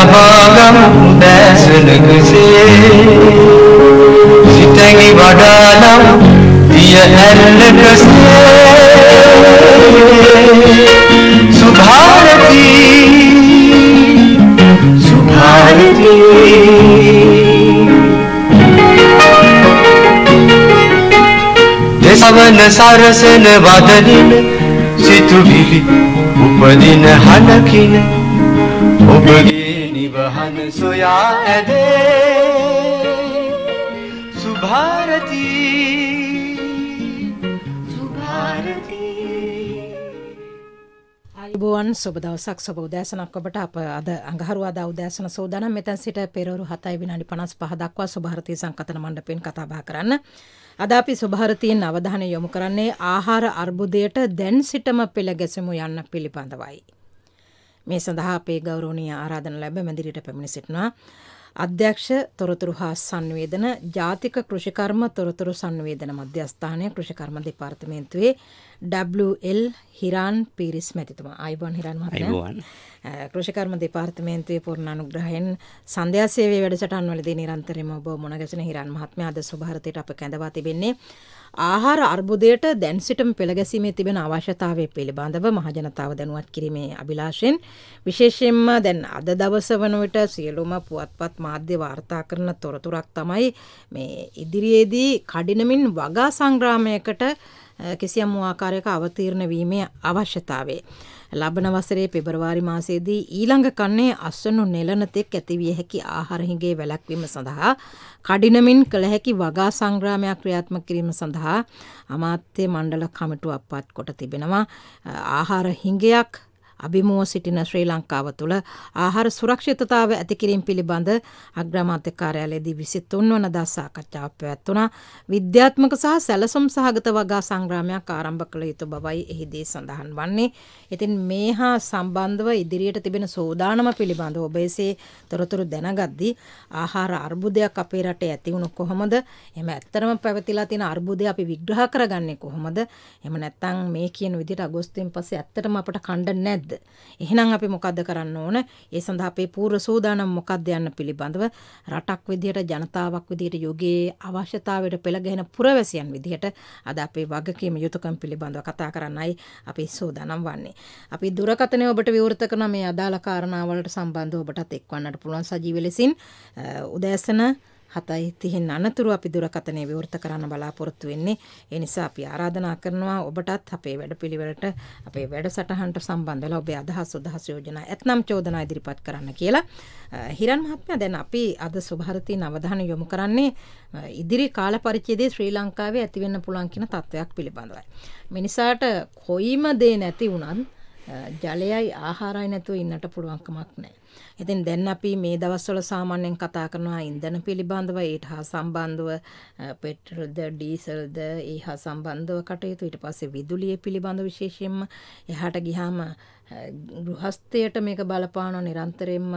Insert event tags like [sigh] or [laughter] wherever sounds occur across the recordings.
වඩානම් දැසන කෙසේ සිතැඟි වඩානම් දිය ඇල්ල කෙසේ සුභාරති සුභාරති දෙසවන සරසන වදනින සිතුවිලි උපදින හනකින ඔබගේ ඉවහන සොයා ඇදේ සුභාරතී බෝන් සොබ දවසක් සොබ උදෑසනක් ඔබට අප අද අඟහරුවාදා උදෑසන සෝදානම් මෙතැන් සිට පෙරවරු 7යි විනාඩි 55 දක්වා සොභාරතී සංකතන මණ්ඩපයෙන් කතා බහ කරන්න. අද අපි සොභාරතීන් අවධානය යොමු කරන්නේ ආහාර අර්බුදයට දැන් සිටම පෙළ ගැසෙමු යන්න පිළිබඳවයි. මේ සඳහා අපේ ගෞරෝණය ආරාධන ලැබ මැදිරිට පැමිණි සිටිනවා. අධ්‍යක්ෂ තොරතුරු හා සංවේදන ජාතික කෘෂිකර්ම තොරතුරු සංවේදන මධ්‍යස්ථානය කෘෂිකර්ම දෙපාර්තමේන්තුවේ WL හිරාන් පිරිස් මැතිතුමා අයිබෝන් හිරන් මහත්මයා කෘෂිකර්ම දෙපාර්තමේන්තුවේ පූර්ණ අනුග්‍රහයෙන් සන්ධ්‍යා සේවයේ වැඩසටහන් වලදී නිරන්තරයෙන්ම ඔබ මුණගැසෙන හිරන් මහත්මයා අද සුභාරතයට අප කැඳවා තිබෙන්නේ ආහාර අර්බුදයට දැන් සිටම පෙළගැසීමේ තිබෙන අවශ්‍යතාවය පිළිබඳව මහජනතාව දැනුවත් කිරීමේ අභිලාෂයෙන් විශේෂයෙන්ම දැන් අද දවස වනුවට සියලුම පුවත්පත් මාධ්‍ය වාර්තා කරන තොරතුරක් තමයි මේ ඉදිරියේදී කඩිනමින් වගා සංග්‍රාමයකට කිසියම් ආකාරයක අවතීර්ණ වීමේ අවශ්‍යතාවේ. ලබන වසරේ පෙබරවාරි මාසයේදී ඊළඟ කන්නේ අස්වනු නෙලන තෙක් ඇතිවිය හැකි ආහාරහිගේ වැළැක්වීම සඳහා කඩිනමින් කළ හැකි වගා සංග්‍රාමයක් ක්‍රියාත්මක කිරීම සඳහා අමාත්‍ය මණ්ඩල කමිටුව අපත් කොට තිබෙනවා ආහාර හිඟයක් අභිමුව සිටින ශ්‍රී ලංකාව තුළ ආහාර සුරක්ෂිතතාව ඇතිකිරින් පිළිබඳ අග්‍රමාත්‍ය කාර්යාලයේදී විසිත්තුන් වන දස්සාකච්ඡාව පැවැත්වුණා විද්‍යාත්මක සහ සැලසුම් සහගත වගා සංග්‍රාමයක් ආරම්භ කළ යුතු බවයි එහිදී සඳහන් වන්නේ. ඉතින් මේ හා සම්බන්ධව ඉදිරියට තිබෙන සෝදානම පිළිබඳව ඔබේසේ තොරතුරු දැනගද්දී ආහාර අර්බුදයක් අපේ රටේ ඇතිවුණු කොහොමද? එහෙම ඇත්තරම පැවතිලා තියෙන අර්බුදය අපි විග්‍රහ කරගන්නේ කොහොමද? එහෙම නැත්නම් මේ කියන විදිහට අගෝස්තුවෙන් පස්සේ ඇත්තටම අපට කණ්ඩ නැද්ද? නැද්ද. එහෙනම් අපි මොකක්ද කරන්න ඕන ඒ සඳහා අපේ පූර්ව සූදානම් මොකක්ද යන්න පිළිබඳව රටක් විදිහට ජනතාවක් විදිහට යුගයේ අවශ්‍යතාවයට පෙළගෙන පුරවැසියන් විදිහට අද අපේ වගකීම යුතුකම් පිළිබඳව කතා කරන්නයි අපි සූදානම් වන්නේ. අපි දුරකතනය ඔබට විවෘත කරන මේ අදාළ කාරණාවලට සම්බන්ධ ඔබටත් එක්වන්නට පුළුවන් සජීව ලෙසින් උදෑසන 7යි 30න් අනතුරු අපි දුරකථනය විවෘත කරන්න බලාපොරොත්තු වෙන්නේ. ඒ නිසා අපි ආරාධනා කරනවා ඔබටත් අපේ වැඩපිළිවෙලට අපේ වැඩසටහනට සම්බන්ධ වෙලා ඔබේ අදහස් උදහස් යෝජනා ඇතනම් චෝදනා ඉදිරිපත් කරන්න කියලා. හිරන් මහත්මයා දැන් අපි අද සුභාරතීන් අවධානය යොමු කරන්නේ ඉදිරි කාල පරිච්ඡේදයේ ශ්‍රී ලංකාවේ ඇතිවෙන්න පුළුවන් කියන තත්වයක් පිළිබඳවයි. මිනිසාට කොයිම දේ නැති වුණත් ජලයයි ආහාරයි නැතුව ඉන්නට පුළුවන්කමක් නැහැ. ඉතින් දැන් අපි මේ දවස්වල සාමාන්‍යයෙන් කතා කරනවා ඉන්ධන පිළිබඳව ඊට හා සම්බන්ධව පෙට්‍රල්ද ඩීසල්ද ඒ හා සම්බන්ධව කටයුතු ඊට පස්සේ විදුලිය පිළිබඳ විශේෂයෙන්ම එහාට ගිහාම ගෘහස්තයට මේක බලපානවා නිරන්තරයෙන්ම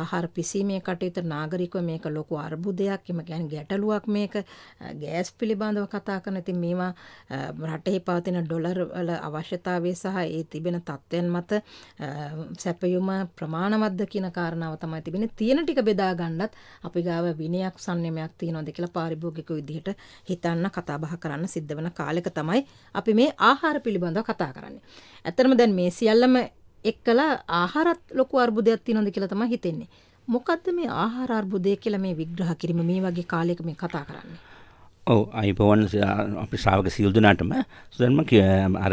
ආහාර පිසීමේ කටයුතු නාගරිකව මේක ලොකු අර්බුදයක් එම කියන්නේ ගැටලුවක් මේක ගෑස් පිළිබඳව කතා කරන ඉතින් මේවා රටේ පවතින ඩොලර් වල අවශ්‍යතාවය සහ ඒ තිබෙන තත්ත්වයන් මත සැපයුම ප්‍රමාණවත්ද කියන කාරණාව තමයි තිබෙන්නේ තියෙන ටික බෙදා ගන්නත් අපි ගාව විනයක් සම්නියමයක් තියෙනවද කියලා පාරිභෝගික විදිහට හිතන්න කතා බහ කරන්න සිද්ධ වෙන කාලෙක තමයි අපි මේ ආහාර පිළිබඳව කතා කරන්නේ. ඇත්තටම දැන් මේ සියල්ලම එක්කලා ආහාරත් ලොකු අර්බුදයක් තියෙනවද කියලා තමයි හිතෙන්නේ. මොකද්ද මේ ආහාර අර්බුදය කියලා මේ විග්‍රහ කිරීම මේ වගේ කාලයක මේ කතා කරන්නේ? ඔව් අයිබෝවන් අපි ශ්‍රාවක සියලු දෙනාටම සුදන්ම අර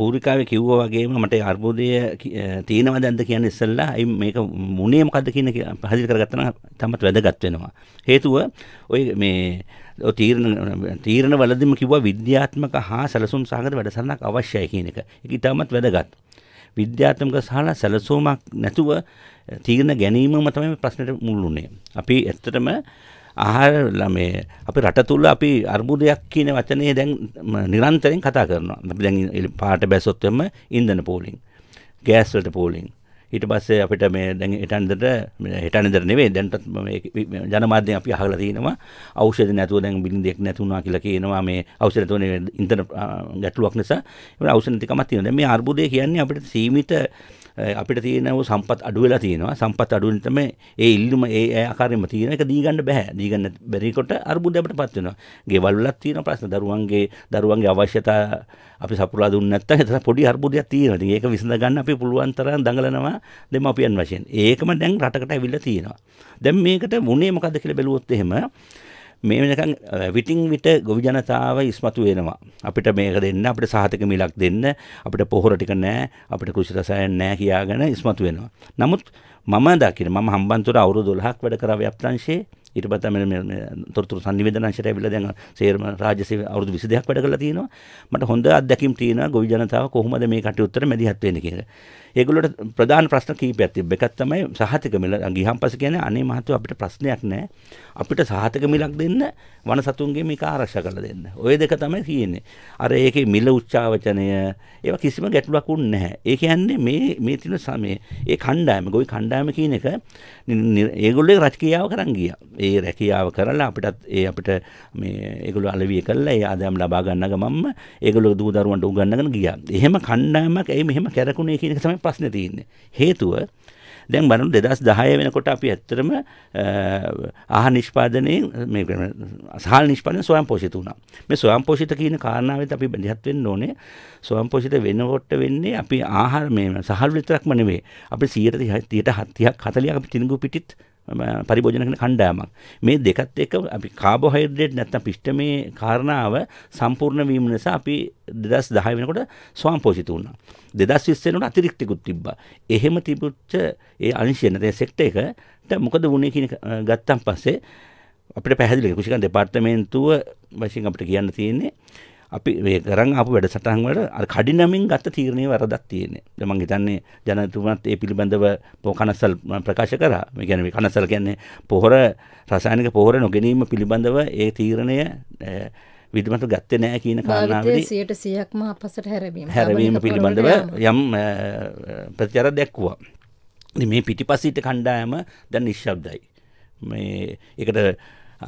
පූරිකාව කිව්ව වගේම මට අර්බුදය තියෙනවා දැන්ද කියන ඉස්සල්ලා අයි මේක මුනේ මොකද්ද කියන පැහැදිලි කරගත්තම තමත් වැදගත් වෙනවා හේතුව ඔය මේ තීරණ තීරණ වලදීම කිව්වා විද්‍යාත්මක හා සැලසුම් සහගත වැඩසටහනක් අවශ්‍යයි කියන එක ඒක ඉතාමත් වැදගත් විද්‍යාත්මක සහල සැලසුමක් නැතුව තීරණ ගැනීමම තමයි ප්‍රශ්නෙට මුල් වුනේ. අපි ඇත්තටම ආහාර ළමේ අපි රට තුල අපි අර්බුදයක් කියන වචනේ දැන් නිරන්තරයෙන් කතා කරනවා. අපි දැන් පාට බැසොත් වෙම ඉන්ධන පෝලිං, ගෑස් වලට පෝලිං, ඊට පස්සේ අපිට මේ දැන් හිටන්දට හිටන්දට නෙවෙයි දැන්ටත් ජනමාධ්‍ය අපි අහලා තියෙනවා ඖෂධ නැතුව දැන් බිලින්දයක් නැතුණා කියලා කියනවා මේ ඖෂධ නැතුව ඉන්ටර්නෙට් ගැටලුවක් නිසා ඒ වගේ ඖෂධ නැතිකමක් තියෙනවා දැන් මේ අර්බුදය කියන්නේ අපිට සීමිත අපිට තියෙනව සම්පත් අඩු වෙලා තියෙනවා සම්පත් අඩු වෙන තමයි ඒ ඉල්ලුම ඒ ආකාරයෙන්ම තියෙන එක දී ගන්න බෑ දී ගන්න බැරිකොට අර්බුදයකටපත් වෙනවා ගෙවල් වලත් තියෙන ප්‍රශ්න දරුවන්ගේ දරුවන්ගේ අවශ්‍යතා අපි සපුරලා දුන්නේ නැත්නම් එතන පොඩි අර්බුදයක් තියෙනවා ඉතින් ඒක විසඳ ගන්න අපි පුළුවන් තරම් දඟලනවා දෙමාපියන් වශයෙන් ඒකම දැන් රටකට ඇවිල්ලා තියෙනවා දැන් මේකට වුණේ මොකද්ද කියලා බැලුවොත් එහෙම මේ වෙනකන් විටින් විට ගොවි ජනතාව ඉස්මතු වෙනවා අපිට මේක දෙන්න අපිට සහතික මිලක් දෙන්න අපිට පොහොර ටික නැහැ අපිට කෘෂි රසායන නැහැ කියාගෙන ඉස්මතු වෙනවා නමුත් මම දකින මම හම්බන්තොට අවුරුදු 12ක් වැඩ කරා ව්‍යාප්තාංශයේ ඊට පස්සේ මම තොරතුරු සංනිවේදනංශයට ඇවිල්ලා දැන් සේරම රාජ්‍යසේ අවුරුදු 22ක් වැඩ කරලා තියෙනවා මට හොඳ අත්දැකීම් තියෙනවා ගොවි ජනතාව කොහොමද මේ කටයුත්තට මැදිහත් වෙන්නේ කියලා ඒගොල්ලොට ප්‍රධාන ප්‍රශ්න කීපයක් තිබ්බ එකක් තමයි සහතික මිල ගිහම්පස කියන්නේ අනේ මහත්තයෝ අපිට ප්‍රශ්නයක් නැහැ අපිට සහතික මිලක් දෙන්න වන සතුන්ගේ මේක ආරක්ෂා කරලා දෙන්න ওই දෙක තමයි කියන්නේ අර ඒකේ මිල උච්චාවචනය ඒවා කිසිම ගැටලුවක් උන්නේ නැහැ ඒ කියන්නේ මේ මේ තියෙන සමේ ඒ කණ්ඩායම ගොවි කණ්ඩායම කියන එක ඒගොල්ලෝ රැකියාව කරන් ගියා ඒ රැකියාව කරලා අපිටත් ඒ අපිට මේ ඒගොල්ලෝ අලවිය කළා ඒ ආදායම් ලබා ගන්න ගමන්ම ඒගොල්ලෝ දූ දරුවන්ට උගන්වගෙන ගියා එහෙම කණ්ඩායමක් ඒ මෙහෙම කරකුණේ කියන එක තමයි ප්‍රශ්නේ තියෙන්නේ. හේතුව දැන් බලමු 2010 වෙනකොට අපි ඇත්තටම ආහාර නිෂ්පාදනයේ මේ සහල් නිෂ්පාදනය ස්වයංපෝෂිත වුණා. මේ ස්වයංපෝෂිත කියන කාරණාවෙත් අපි බැඳිහත් වෙන්න ඕනේ. ස්වයංපෝෂිත වෙනකොට වෙන්නේ අපි ආහාර මේ සහල් විතරක්ම නෙවෙයි. අපි 100 30ක් 40ක් අපි තිනුගු පිටිත් පරිභෝජන කණ්ඩායමක්. මේ දෙකත් එක්ක අපි කාබෝහයිඩ්‍රේට් නැත්නම් පිෂ්ඨමේ කාරණාව සම්පූර්ණ වීම නිසා අපි 2010 වෙනකොට ස්වයංපෝෂිත වුණා. 2020 වෙනකොට අතිරික්තිකුත් තිබ්බා. එහෙම තිබුච්ච ඒ අංශය නැත්නම් සෙක්ටර් එකට මොකද වුනේ කියන ගත්තන් පස්සේ අපිට පැහැදිලි කෘෂිකන් දෙපාර්තමේන්තුව වශයෙන් අපිට කියන්න තියෙන්නේ අපි මේ කරන් අප වැඩසටහන් වල අර කඩිනමින් ගත තීරණය වරදක් තියෙන්නේ. දැන් මම හිතන්නේ ජනතුමත් ඒ පිළිබඳව කනසල් ප්‍රකාශ කරා. මේ කියන්නේ මේ කනසල් කියන්නේ පොහොර රසායනික පොහොර නොගැනීම පිළිබඳව ඒ තීරණය විධමත ගත්තේ නැහැ කියන කාරණාවදී 100%ක්ම අපසට හැරවීම හැරවීම පිළිබඳව යම් ප්‍රතිචාර දැක්වුවා. මේ පිටිපස්සිට කණ්ඩායම දැන් නිශ්ශබ්දයි. මේ ඒකට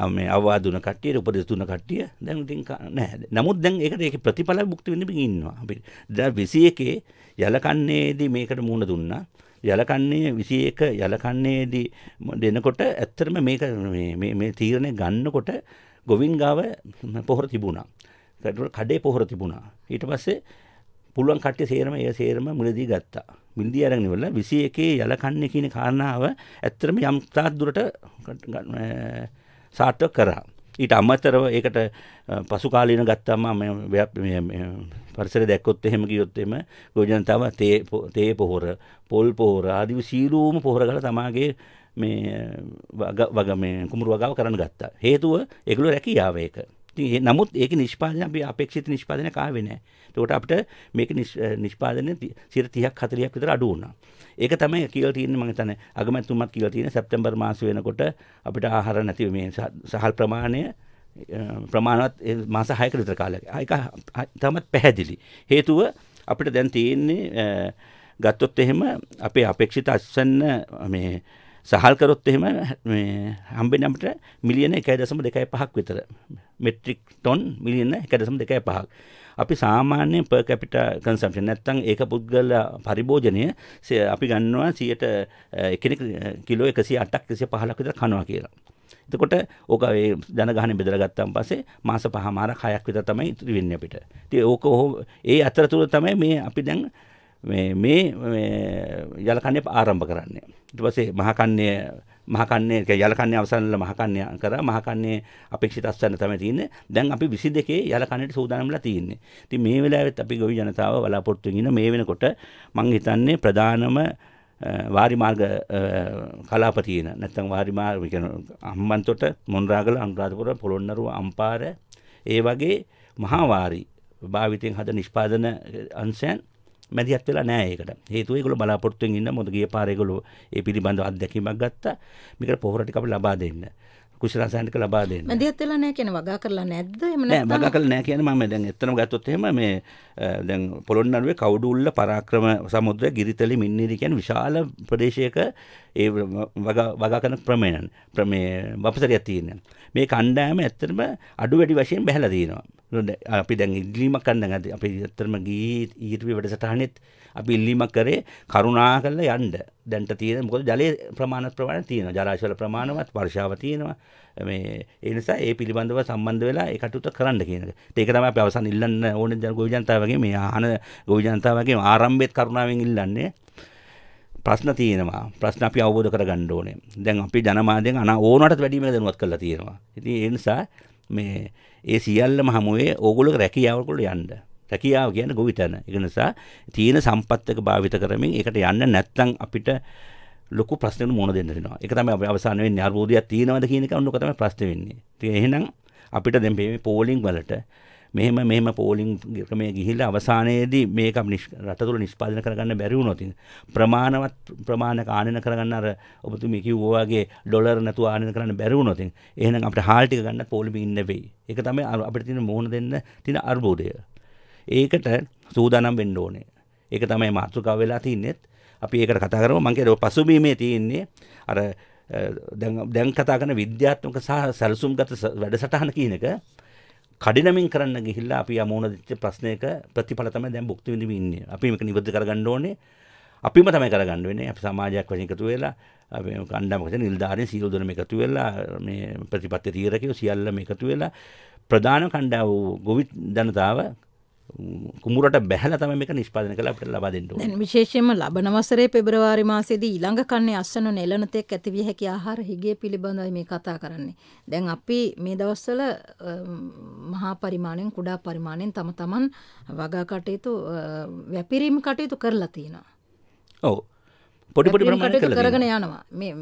මේ අවවාද දුන කට්ටිය උපදෙස් දුන කට්ටිය දැන් ඉතින් නැහැ. නමුත් දැන් ඒකට ඒකේ ප්‍රතිඵල භුක්ති විඳින්න ඉන්නවා. අපි 2021 යලකන්නේදී මේකට මුහුණ දුන්නා. යලකන්නේ 21 යලකන්නේදී දෙනකොට ඇත්තටම මේක මේ මේ තීරණය ගන්නකොට ගොවින් ගාව පොහොර තිබුණා. කඩේ පොහොර තිබුණා. ඊට පස්සේ පුළුවන් කට්ටිය සේරම ඒ සේරම මුලදී ගත්තා. මිලදී අරගෙන ඉවරලා 21 යලකන්නේ කියන කාරණාව ඇත්තටම යම් තාක් දුරට සාර්ථක කරා. ඊට අමතරව ඒකට පසුකාලීන ගත්තම පරිසර දැක්කොත් එහෙම ගියොත් එම ගොජනතාව තේ පොහොර පොල් පොහොර ආදිව සීලූම පොහොර කළ තමාගේ මේ වග මේ කුමරු වගාව කරන්න ගත්තා. හේතුව ඒගොල්ලෝ රැකියාව ඒක. නමුත් ඒක නිෂ්පාදන අපි අපේක්ෂිත නිෂ්පාදනය කාවේ නැහැ. ඒකට අපිට මේක නිෂ්පාදනය 30ක් 40ක් විතර අඩු වුණා. ඒක තමයි කියලා තියෙන්නේ මම හිතන්නේ අගමැතිතුමත් කියලා තියෙන්නේ සැප්තැම්බර් මාස වෙනකොට අපිට ආහාර නැති මේ සහල් ප්‍රමාණය ප්‍රමාණවත් මාස 6කට විතර කාලයක්. ඒක තමත් පැහැදිලි. හේතුව අපිට දැන් තියෙන්නේ ගත්තොත් එහෙම අපේ අපේක්ෂිත අස්වැන්න මේ සහල් කරොත් එහෙම මේ හම්බෙන්නේ අපිට මිලියන 1.25ක් විතර මෙට්‍රික් ටොන් මිලියන 1.25ක් අපි සාමාන්‍යයෙන් per capita consumption නැත්තම් ඒක පුද්ගල පරිභෝජනය අපි ගන්නවා 100ට එකිනෙක කිලෝ 108ක් 115ක් විතර කනවා කියලා. එතකොට ඕක ඒ ජනගහණය බෙදලා ගත්තාන් පස්සේ මාස පහමාරක් හයක් විතර තමයි ඉතුරු වෙන්නේ අපිට. ඉතින් ඕක ඒ අතරතුර තමයි මේ අපි දැන් මේ යලකන්නේ ආරම්භ කරන්නේ. ඉට පසේ මහකන්නය මහකන්නේ යලකන්නේ අවසනල මහකන්නය කර මහකන්නේ අපේක්ෂි අස්සන්න තම තියන්න දැන් අපි විසි දෙකේ යලකනට සූදානම්ලා තියන්නේ ති මේ වෙලාවෙත් අපි ගොවි ජනතාව වලාපොරත්තුගෙන මේ වෙනකොට මං හිතන්නේ ප්‍රධානම වාරිමාර්ග කලාපතියන නැත්තං වාරිමාර් අම්බන්තොට මොන්රාගල අන්රාධපුර පොළොන්නරුව අම්පාර ඒ වගේ මහාවාරි භාවිතයෙන් හද නිෂ්පාදන අන්සයන් මැදිහත් වෙලා නෑ ඒකට හේතුව ඒගොල්ලෝ බලාපොරොත්තුෙන් ඉන්න මොකද ගිය පාර ඒගොල්ලෝ ඒ පිළිබඳව අත්දැකීමක් ගත්තා මේකට පොහොර ටික අපිට ලබා දෙන්න කුෂ රසායනික ලබා දෙන්න මැදිහත් වෙලා නෑ කියන්නේ වගා කරලා නැද්ද එහෙම නැත්නම් නෑ වගා කරලා නෑ කියන්නේ මම දැන් එතනම ගත්තොත් එහෙම මේ දැන් පොළොන්නරුවේ කවුඩුල්ල පරාක්‍රම සමුද්‍රය ගිරිතලි මින්නීරි කියන විශාල ප්‍රදේශයක ඒ වගා වගා කරන ප්‍රමේයන් ප්‍රමේ වපසරියක් තියෙනවා මේ කණ්ඩායම ඇත්තටම අඩු වැඩි වශයෙන් බහැලා තියෙනවා අපි දැන් ඉල්ලීමක් කන්න ඇති අපි ඇත්තරම ගී ඊර්වි වැඩසටහනෙත් අපි ඉල්ලීමක් කරේ කරුණා කරලා යන්න දැන්ට තියෙන මොකද ජලයේ ප්‍රමාණ ප්‍රමාණය තියෙනවා ජලාශවල ප්‍රමාණවත් වර්ෂාව තියෙනවා මේ ඒ නිසා ඒ පිළිබඳව සම්බන්ධ වෙලා ඒ කටයුතු කරන්න කියන එක. ඒක තමයි අපි අවසන් ඉල්ලන්න ඕන ගොවි ජනතාවගේ මේ ආහන ගොවි ජනතාවගේ ආරම්භයේත් කරුණාවෙන් ඉල්ලන්නේ ප්‍රශ්න තියෙනවා ප්‍රශ්න අපි අවබෝධ කරගන්න ඕනේ. දැන් අපි ජනමාධ්‍යෙන් අනා ඕනටත් වැඩිම දැනුවත් කරලා තියෙනවා. ඉතින් ඒ නිසා මේ ඒ සියල්ලම හමුවේ ඕගොල්ලෝ රැකියාවකට යන්න. රැකියාව කියන්නේ ගොවිතැන. ඒක නිසා තීන සම්පත්තක භාවිත කරමින් ඒකට යන්න නැත්නම් අපිට ලොකු ප්‍රශ්නකට මුහුණ දෙන්න වෙනවා. ඒක තමයි අපි අවසාන වෙන්නේ. අර්බෝදියක් තියෙනවද කියන එක උන්නක තමයි ප්‍රශ්නේ වෙන්නේ. ඉතින් එහෙනම් අපිට දැන් මේ පෝලිං වලට මෙහෙම මෙහෙම පෝලිං ක්‍රමය ගිහිල්ලා අවසානයේදී මේක රට තුළ නිෂ්පාදනය කරගන්න බැරි වුණොත් ප්‍රමාණවත් ප්‍රමාණක ආනයන කරගන්න අර ඔබතුමී කිව්වා වගේ ඩොලර් නැතුව ආනයන කරන්න බැරි වුණොත් එහෙනම් අපිට හාල් ටික ගන්න පොලිමේ ඉන්න වෙයි. ඒක තමයි අපිට තියෙන මෝහන දෙන්න තියෙන අර්බුදය. ඒකට සූදානම් වෙන්න ඕනේ. ඒක තමයි මාතෘකාව වෙලා තින්නෙත් අපි ඒකට කතා කරමු මං කියන්නේ පසුබිමේ තියෙන්නේ අර දැන් දැන් කතා කරන විද්‍යාත්මක සහ සැලසුම්ගත වැඩසටහන කියන එක කඩිනමින් කරන්න ගිහිල්ලා අපි අමෝන දිච්ච ප්‍රශ්නයක ප්‍රතිඵල තමයි දැන් භුක්ති විඳින්න ඉන්නේ. අපි මේක නිවැරදි කරගන්න ඕනේ. අපිම තමයි කරගන්න වෙන්නේ. අපි සමාජයක් වශයෙන් එකතු වෙලා අපි කණ්ඩායමක තියෙන නිලධාරීන් සියලු දෙනාම එකතු වෙලා මේ ප්‍රතිපත්ති තීරකයෝ සියල්ලම එකතු වෙලා ප්‍රධාන කණ්ඩායම ගොවි ජනතාව කුමුරට බැහල තම මේක නිෂ්පාදන කළ අපට ලබා දෙන්න ඕනේ. විශේෂයෙන්ම ලබන වසරේ පෙබරවාරි මාසයේදී ඊළඟ කන්නේ අස්සන නෙලන තෙක් ඇතිවිය හැකි ආහාර හිගේ පිළිබඳවයි මේ කතා කරන්නේ. දැන් අපි මේ දවස්වල මහා පරිමාණයෙන් කුඩා පරිමාණයෙන් තම තමන් වගා කටයුතු වැපිරීම කටයුතු කරලා තියෙනවා. ඔව් පොඩි පොඩි ප්‍රමාණයට කරගෙන යනවා මේ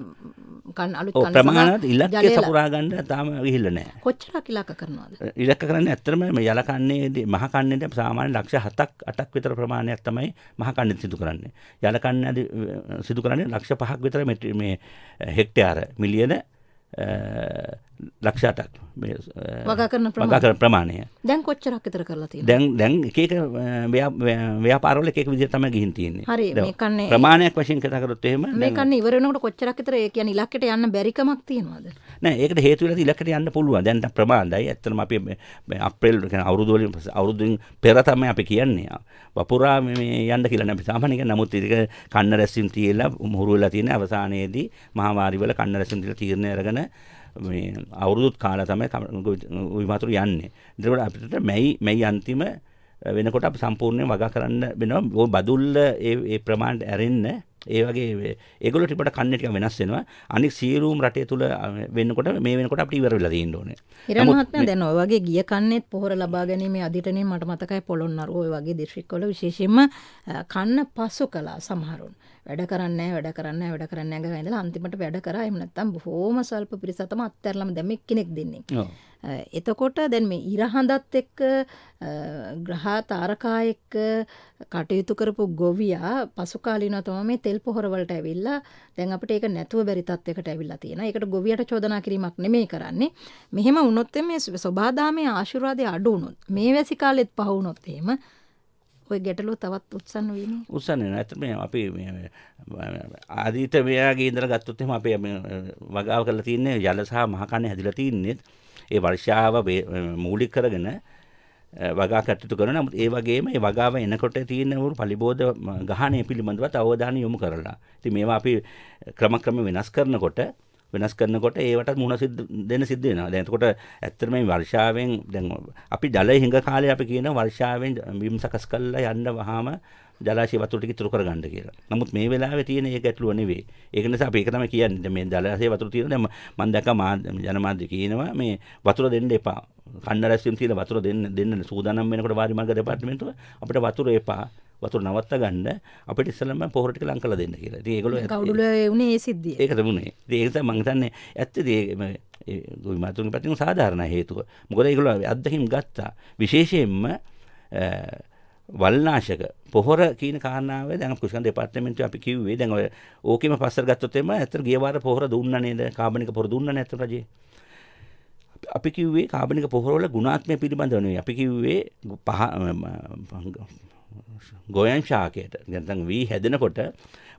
කන් අලුත් කන් ප්‍රමාණات ඉලක්කය සපුරා ගන්න තාම ගිහිල්ලා නැහැ කොච්චරක් ඉලක්ක කරනවද ඉලක්ක කරන්නේ ඇත්තටම මේ යල කන්නේදී මහ කන්නේදී සාමාන්‍ය ලක්ෂ 7ක් 8ක් විතර ප්‍රමාණයක් තමයි මහ කන්නේ සිදු කරන්නේ යල කන්නේදී සිදු කරන්නේ ලක්ෂ 5ක් විතර මේ හෙක්ටයාර මිලියන ලක්ෂාටක් වගා කරන ප්‍රමාණය දැන් කොච්චරක් විතර කරලා තියෙනවා දැන් දැන් එක එක ව්‍යාපාරවල එක එක විදිහට තමයි ගිහින් තියෙන්නේ හරි මේකන්නේ ප්‍රමාණයක් වශයෙන් කතා කරොත් එහෙම මේකන්නේ ඉවර වෙනකොට කොච්චරක් විතර ඒ කියන්නේ ඉලක්කයට යන්න බැරිකමක් තියෙනවද නෑ ඒකට හේතු වෙලා ඉලක්කයට යන්න පුළුවන්. දැන් ප්‍රමාණයි. ඇත්තටම අපි අප්‍රේල් කියන අවුරුදු වලින් අවුරුදුන් පෙර තමයි අපි කියන්නේ. වපුරා මේ යන්න කියලා නෑ අපි සාමාන්‍යයෙන් නමුත් ඒක කන්න රැස්වීම් තියලා මුහුරු වෙලා තියෙන අවසානයේදී මහමාරි වල කන්න රැස්වීම් තියලා තීරණය අරගෙන මේ අවුරුදුත් කාලා තමයි විමාතුරු යන්නේ. ඒකට අපිට මැයි මැයි අන්තිම වෙනකොට අපි සම්පූර්ණයෙන් වගා කරන්න වෙනවා. ওই බදුල්ල ඒ ප්‍රමාණයට ඇරෙන්න ඒ වගේ ඒගොල්ලෝ ටිකට කන්නේ ටික වෙනස් වෙනවා. අනික සීරූම් රටේ තුල වෙන්නකොට මේ වෙනකොට අපිට ඉවර වෙලා තියෙන්න ඕනේ. ඉරණ මහත්මයා දැන් ඔය වගේ ගිය කන්නේත් පොහොර ලබා ගැනීමේ අධිටනේ මට මතකයි පොළොන්නරුව ඔය වගේ දිස්ත්‍රික්කවල විශේෂයෙන්ම කන්න පසු කළා සමහරුන්. වැඩ කරන්නේ වැඩ කරන්නේ වැඩ කරන්නේ නැහැ ඉඳලා අන්තිමට වැඩ කරා එහෙම නැත්නම් බොහොම ස්වල්ප පිරිසක් තමයි අත්හැරලම දැන් මේ කෙනෙක් දෙන්නේ. එතකොට දැන් මේ ඉරහඳත් එක්ක ග්‍රහ තාරකා එක්ක කටයුතු කරපු ගොවියා පසු කාලීනව තමයි මේ තෙල් පොහොර වලට ඇවිල්ලා දැන් අපිට ඒක නැතුව බැරි තත්යකට ඇවිල්ලා තියෙනවා. ඒකට ගොවියට චෝදනා කිරීමක් නෙමෙයි කරන්නේ. මෙහෙම වුණොත් මේ සෝබාදාමේ ආශිර්වාදය අඩු වුණොත් මේ වැසි කාලෙත් පහ වුණොත් එහෙම ඔය ගැටලුව තවත් උත්සන්න වීම උත්සන්න ඇත මේ අපි ආදීත මෙයාගේ ඉදර ගත්තොත්තෙම අපේ වගාව කරලා තියන්නේ ජල සහ මහකන්න හැදිලා තියන්නේෙත් ඒ වර්ෂාව මූලික් කරගෙන වගා කටයුතු කරන නමුත් ඒ වගේම ඒ වගාව එනකොට තියෙන වරු පලිබෝධ ගහණය පිළිබඳවත් අවධානය යොමු කරලා. ඉතින් මේවා අපි ක්‍රමක්‍රම වෙනස් කරනකොට වෙනස් කරනකොට ඒවට මුණ දෙන්න සිද්ධ වෙනවා. දැන් එතකොට ඇත්තටම මේ වර්ෂාවෙන් දැන් අපි ජලය හිඟ කාලේ අපි කියන වර්ෂාවෙන් බිම් සකස් කරලා යන්න වහාම ජලාශය වතුර ටික ඉතුරු කරගන්න කියලා. නමුත් මේ වෙලාවේ තියෙන ඒ ගැටලුව නෙවෙයි. ඒක නිසා අපි ඒක තමයි කියන්නේ. මේ ජලාශයේ වතුර තියෙන දැන් මම දැක්ක ජනමාධ්‍ය කියනවා මේ වතුර දෙන්න එපා. කන්න රැස්වීම තියෙන වතුර දෙන්න දෙන්න සූදානම් වෙනකොට වාරි මාර්ග දෙපාර්තමේන්තුව අපිට වතුර එපා. වතුර නවත්ත ගන්න අපිට ඉස්සලම පොහොර ටික ලං කරලා දෙන්න කියලා. ඉතින් ඒගොල්ලෝ කවුඩුල වුණේ ඒ සිද්ධිය. ඒක තිබුණේ. ඉතින් ඒක තමයි මම හිතන්නේ ඇත්තද ඒ මාතුන්ගේ පැත්තෙන් සාධාරණ හේතුව. මොකද ඒගොල්ලෝ අත්දැකීම් ගත්තා. විශේෂයෙන්ම වල්නාශක පොහොර කියන කාරණාව දැන් කුෂන් දෙපාර්තමේන්තුව අපි කිව්වේ දැන් ඔය ඕකෙම පස්සර ගත්තොත් එම ඇත්තට ගිය වාර පොහොර දුන්න නේද කාබනික පොහොර දුන්න නැත්ත රජේ අපි කිව්වේ කාබනික පොහොර වල ගුණාත්මය පිළිබඳව නෙවෙයි අපි කිව්වේ පහ ගොයන් ශාකයට නැත්නම් වී හැදෙනකොට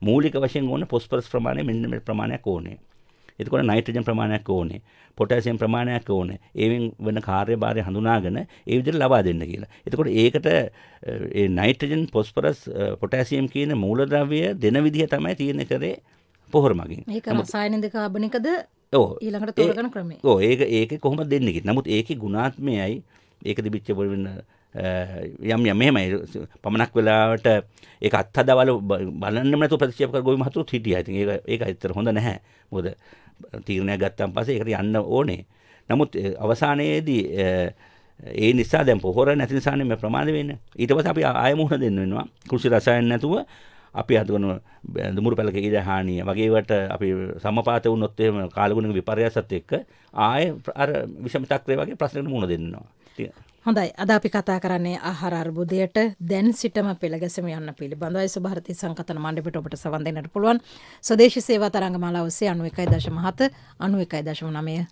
මූලික වශයෙන් ඕන ෆොස්ෆරස් ප්‍රමාණය මෙන්න මේ ප්‍රමාණයක් ඕනේ. එතකොට නයිට්‍රජන් ප්‍රමාණයක් ඕනේ. පොටෑසියම් ප්‍රමාණයක් ඕනේ. ඒවෙන් වෙන කාර්යභාරය හඳුනාගෙන ඒ විදිහට ලබා දෙන්න කියලා. එතකොට ඒකට ඒ නයිට්‍රජන් ෆොස්ෆරස් පොටෑසියම් කියන මූලද්‍රව්‍ය දෙන විදිහ තමයි තියෙන කරේ පොහොර මගින්. ඒක රසායන දෙක ආබනිකද? ඔව්. ඊළඟට තෝරගන්න ක්‍රමය. ඔව් ඒක ඒක කොහොමද දෙන්නේ කියලා. නමුත් ඒකේ ගුණාත්මයයි ඒක දිවිච්ච වෙන යම් යම් මෙහෙම පමණක් වෙලාවට ඒක අත්හදවල බලන්නම නැතුව ප්‍රතික්ෂේප කර ගොවි මහතුරුත් හිටියා. ඉතින් ඒක ඒක ඇත්තට හොඳ නැහැ. මොකද තීරණයක් ගත්තාන් පස්සේ ඒකට යන්න ඕනේ. නමුත් අවසානයේදී ඒ නිසා දැන් පොහොර නැති නිසානේ මේ ප්‍රමාද වෙන්නේ. ඊට පස්සේ අපි ආයෙ මුහුණ දෙන්න වෙනවා. කෘෂි රසායන නැතුව අපි හඳුනන දුමුරු පැලක ඉඩ හානිය වගේ වට අපි සමපාත වුණොත් එහෙම කාලගුණික විපර්යාසත් එක්ක ආයෙ අර විෂම චක්‍රය වගේ ප්‍රශ්නෙකට මුහුණ දෙන්නවා. හොඳයි අද අපි කතා කරන්නේ ආහාර අර්බුදයට දැන් සිටම පෙළගැසම යන්න පිළිබඳවයි සුභාරතී සංකතන මණ්ඩපයට ඔබට සවන් දෙන්නට පුළුවන් ස්වදේශී සේවා තරංගමාලා ඔස්සේ 91.7 91.9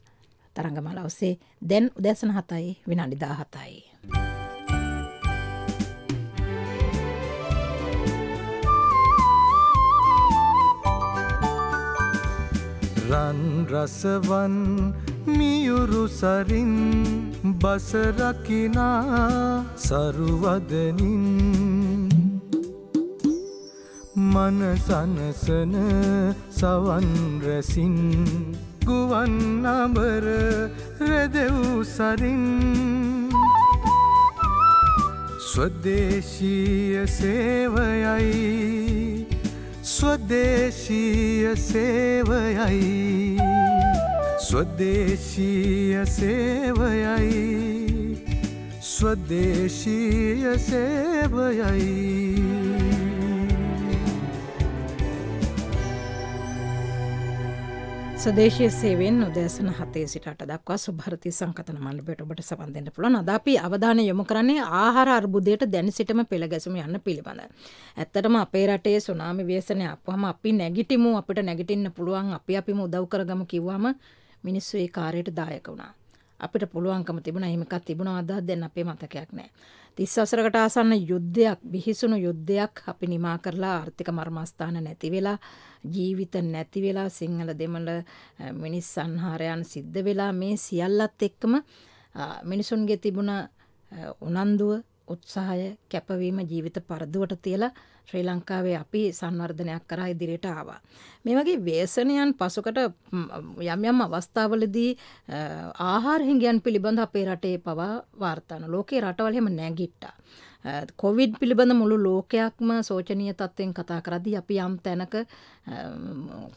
තරංගමාලා ඔස්සේ දැන් උදෑසන 7යි විනාඩි 17යි රන් රසවන් මියුරු සරින් බසරකිනා සරුවදනින් මනසනසන සවන්රැසින් ගුවන් අමර රැදවූ සරින් ස්වදේශීය සේවයයි ස්වදේශීය සේවයයි ස්වදේශීය සේවයයි ස්වදේශීය සේවයයි දේශය සේවෙන් උදෑසන හතේ සිට අට දක්වා සුභරති සංකතන මල්ලිපට ඔබට සබන් දෙන්න පුළුවන් අද අපි අවධානය යොමු කරන්නේ ආහාර අර්බුදයට දැන සිටම පෙළ ගැසුම යන්න පිළිබඳ. ඇත්තටම අපේ රටේ සුනාමි ව්‍යසනය අපහම අපි නැගිටිමු අපිට නැගිටින්න පුළුවන් අපි අපිම උදව් කරගම කිව්වම මිනිස්සු ඒ කාර්යයට දායක වුණා. අපිට පුළුවන්කම තිබුණා එහෙම එකක් තිබුණාද දැන් අපේ මතකයක් නැහැ. 30 වසරකට ආසන්න යුද්ධයක් බිහිසුණු යුද්ධයක් අපි නිමා කරලා ආර්ථික මර්මස්ථාන නැති වෙලා ජීවිත නැති වෙලා සිංහල දෙමළ මිනිස් සංහාරයන් සිද්ධ වෙලා මේ සියල්ලත් එක්කම මිනිසුන්ගේ තිබුණ උනන්දුව උත්සාහය කැපවීම ජීවිත පරදුවට තියලා ශ්‍රී ලංකාවේ අපි සංවර්ධනයක් කරා ඉදිරියට ආවා. මේ වගේ වේසනයන් පසුකට යම් යම් අවස්ථාවලදී ආහාර හිඟයන් පිළිබඳ අපේ රටේ පවා වාර්තාන ලෝකේ රටවල එහෙම නැගිට්ටා. කොවිඩ් පිළිබඳ මුළු ලෝකයක්ම සෝචනය තත්ත්වයෙන් කතා කරදි අපි යම් තැනක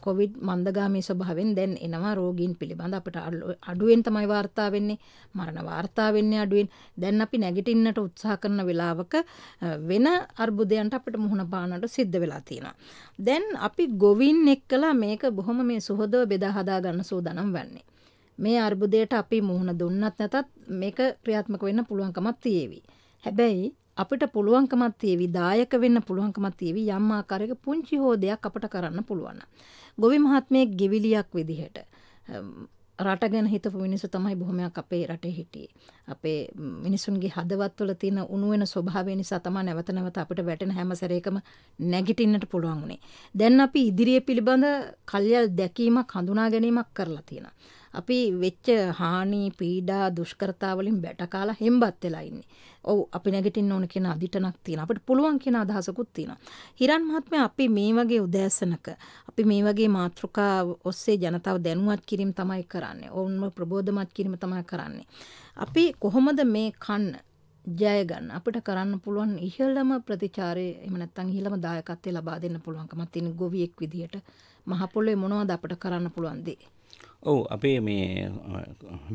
කොවිඩ් මන්දගාමී ස්වභාවෙන් දැන් එනවා රෝගීන් පිළිබඳ අපට අඩුවෙන් තමයි වාර්තා වෙන්නේ මරණ වාර්තා වෙන්නේ අඩුවෙන් දැන් අපි නැගිටින්නට උත්සාහ කරන වෙලාවක වෙන අර්බුදයන්ට අපිට මුහුණ පානට සිද්ධ වෙලා තියෙනවා. දැන් අපි ගොවින් එක්කලා මේක බොහොම මේ සුහදව බෙදා හදා ගන්න සූදානම් වෙන්නේ. මේ අර්බුදයට අපි මුහුණ දුන්නත් නැතත් මේක ක්‍රියාත්මක වෙන්න පුළුවන්කමක් තියේවි. හැබැයි අපිට පුළුවන්කමක් තියේවි දායක වෙන්න පුළුවන්කමක් තියේවි යම් ආකාරයක පුංචි හෝ දෙයක් අපට කරන්න පුළුවන්. ගොවි මහත්මයේ ගෙවිලියක් විදිහට රට ගැන හිතපු මිනිස්සු තමයි බොහොමයක් අපේ රටේ හිටියේ. අපේ මිනිසුන්ගේ හදවත්වල තියෙන උණු වෙන ස්වභාවය නිසා තමයි නැවත නැවත අපිට වැටෙන හැම සැරේකම නැගිටින්නට පුළුවන් උනේ. දැන් අපි ඉදිරිය පිළිබඳ කල්යල් දැකීමක් හඳුනා ගැනීමක් කරලා තියෙනවා. අපි වෙච්ච හානි පීඩා දුෂ්කරතා වලින් බැට කාලා හෙම්බත් වෙලා ඉන්නේ. ඔව් අපි නැගිටින්න ඕන කියන අදිටනක් තියෙනවා. අපිට පුළුවන් කියන අදහසකුත් තියෙනවා. හිරන් මහත්මයා අපි මේ වගේ උදෑසනක අපි මේ වගේ මාතෘකා ඔස්සේ ජනතාව දැනුවත් කිරීම තමයි කරන්නේ. ඔවුන්ව ප්‍රබෝධමත් කිරීම තමයි කරන්නේ. අපි කොහොමද මේ කන්න ජයගන්න අපිට කරන්න පුළුවන් ඉහළම ප්‍රතිචාරය එහෙම නැත්නම් ඉහළම දායකත්වය ලබා දෙන්න පුළුවන්කමක් තියෙන ගොවියෙක් විදියට මහ පොළොවේ මොනවද අපිට කරන්න පුළුවන් දේ ඔවු අපේ මේ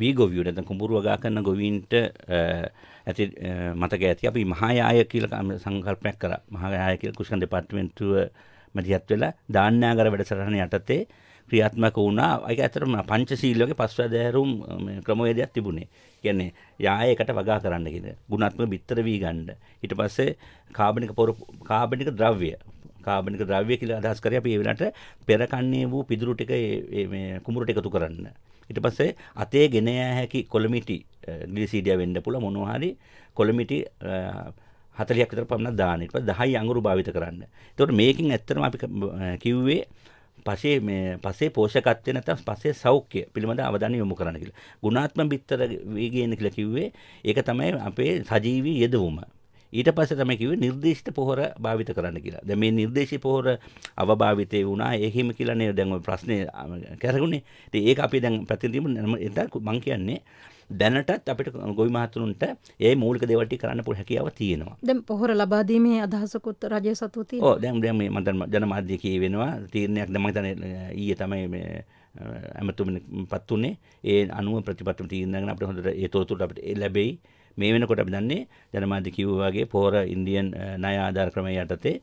වීගොවියට කුඹුරුව ගා කරන්න ගොවීන්ට ඇති මතක ඇති අපි මහායාය කියල සංකල්පයක් කර මහායාය කියල කුෂන් දෙපර්ටමෙන්ටුව මැදිහත් වෙලා දාන්‍යාගර වැඩසටහන යටතේ ක්‍රියාත්මක වුණා අයක ඇතරම පංචසීල්ලෝගේ පස්වදෑරුම් ක්‍රමවේදයක් තිබුණේ කියන්නේ යායකට වගා කරන්න කියෙන ගුණත්ම බිත්තර වී ගණ්ඩ ඊට පස්සේ කාබනික පොර කාබනික ද්‍රව්‍ය කාබනික ද්‍රව්‍ය කියලා අදහස් කරේ අපි ඒ වෙලාවට පෙරකන්නේ වූ පිදුරු ටික මේ කුඹුරට එකතු කරන්න. ඊට පස්සේ අතේ ගෙන යා හැකි කොළමිටි ග්ලිසීඩියා වෙන්න පුළුවන් මොනවා හරි කොළමිටි 40ක් විතර පමණ දාන්න. ඊට පස්සේ 10 අඟුරු භාවිත කරන්න. ඒතකොට මේකෙන් ඇත්තටම අපි කිව්වේ පසේ මේ පසේ පෝෂකත්වය නැත්නම් පසේ සෞඛ්‍ය පිළිබඳ අවධානය යොමු කරන්න කියලා. ගුණාත්මක බිත්තර වේගයන කියලා කිව්වේ ඒක තමයි අපේ සජීවී යෙදවීම. ඊට පස්සේ තමයි කිව්වේ නිර්දේශිත පොහොර භාවිත කරන්න කියලා. දැන් මේ නිර්දේශී පොහොර අවභාවිතේ වුණා. ඒකෙම කියලා නේද දැන් ওই ප්‍රශ්නේ කරගුණේ. ඉතින් ඒක අපි දැන් ප්‍රතිනිම මම කියන්නේ දැනටත් අපිට ගොවි මහතුරුන්ට ඒ මූලික දේවල් ටික කරන්න පුළුවන් හැකියාව තියෙනවා. දැන් පොහොර ලබා දීමේ අදහසකුත් රජය සතුව තියෙනවා. ඔව් දැන් දැන් මේ මම ජනමාධ්‍ය කියවෙනවා තීරණයක් දැන් මම හිතන්නේ ඊයේ තමයි මේ ඇමතුමන පත් වුණේ ඒ අනුව ප්‍රතිපත්ති තීරණය ගන්න අපිට හොඳට ඒ තොරතුරු අපිට ලැබෙයි. මේ වෙනකොට අපි දන්නේ ජනමාධ්‍ය කිව්වා වගේ පොර ඉන්දියන් ණය ආධාර ක්‍රමය යටතේ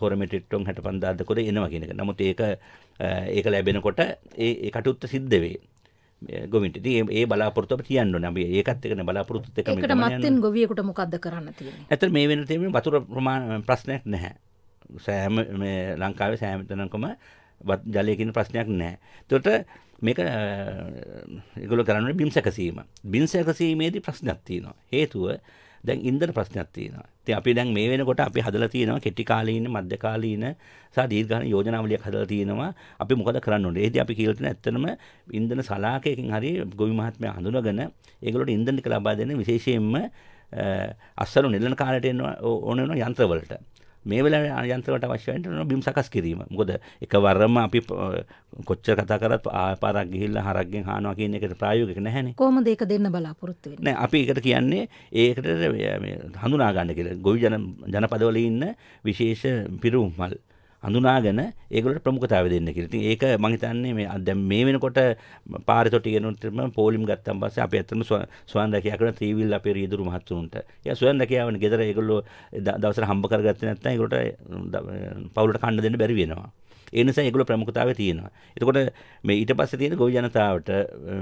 පොර මෙට්‍රික් ටොන් 65000ද කොර එනවා කියන එක. නමුත් ඒක ඒක ලැබෙනකොට ඒ කටයුත්ත සිද්ධ වේ. ගොවිට ඉතින් ඒ බලාපොරොත්තු අපි කියන්න ඕනේ. අපි ඒකත් එක්කනේ බලාපොරොත්තුත් එක්කම යනවා. ඒකට මත්තෙන් ගොවියෙකුට මොකද්ද කරන්න තියෙන්නේ? ඇත්තට මේ වෙන තේමෙන වතුර ප්‍රමාණ ප්‍රශ්නයක් නැහැ. සෑම මේ ලංකාවේ සෑම තැනකම ජලය කියන ප්‍රශ්නයක් නැහැ. ඒතකොට මේක ඒගොල්ලෝ කරන්නේ බිම්සකසීම. බිම්සකසීමේදී ප්‍රශ්නයක් තියෙනවා. හේතුව දැන් ඉන්ධන ප්‍රශ්නයක් තියෙනවා. ඉතින් අපි දැන් මේ වෙනකොට අපි හදලා තියෙනවා කෙටි කාලීන, මධ්‍ය කාලීන සහ දීර්ඝකාලීන යෝජනාවලියක් හදලා තියෙනවා. අපි මොකද කරන්න ඕනේ? ඒදී අපි කියලා තියෙන ඇත්තනම ඉන්ධන සලාකයකින් හරි ගොවි මහත්මයා හඳුනගෙන ඒගොල්ලෝට ඉන්ධන ටික ලබා දෙන විශේෂයෙන්ම අස්සරු නෙළන කාලයට එන ඕන වෙන යන්ත්‍රවලට. මේ වෙලා යන්ත්‍රවට අවශ්‍යයට බිම් සකස් කිරීම ගොද එක වරම අපි කොච්ච කතා කරත් ආපාරක් ගිහිල්ල හරක්ගෙන් හනවා කියන එකට ප්‍රයෝගක නැහැන කොම දෙක දෙන්න බලාපොරොත්තු වෙන අපි එකට කියන්නේ ඒකට හඳුනාගන්න කියල ගොවි ජනපදවල ඉන්න විශේෂ පිරුම්මල්. අඳුනාගෙන ඒගොල්ලන්ට ප්‍රමුඛතාවය දෙන්න කියලා. ඉතින් ඒක මම හිතන්නේ මේ දැන් මේ වෙනකොට පාරේ තොටි ගෙනුනටම පොලිම් ගත්තාන් පස්සේ අපි ඇත්තටම සුවන් රැකියාව කරන ත්‍රිවිල් අපේ රීදුරු මහත්තුන්ට. එයා සුවන් රැකියාව වෙන ගෙදර ඒගොල්ලෝ දවසට හම්බ කරගත්තේ නැත්නම් ඒගොල්ලන්ට පවුලට කන්න දෙන්න බැරි වෙනවා. ඒ නිසා ඒගොල්ලෝ ප්‍රමුඛතාවය තියෙනවා. එතකොට මේ ඊට පස්සේ තියෙන ගොවි ජනතාවට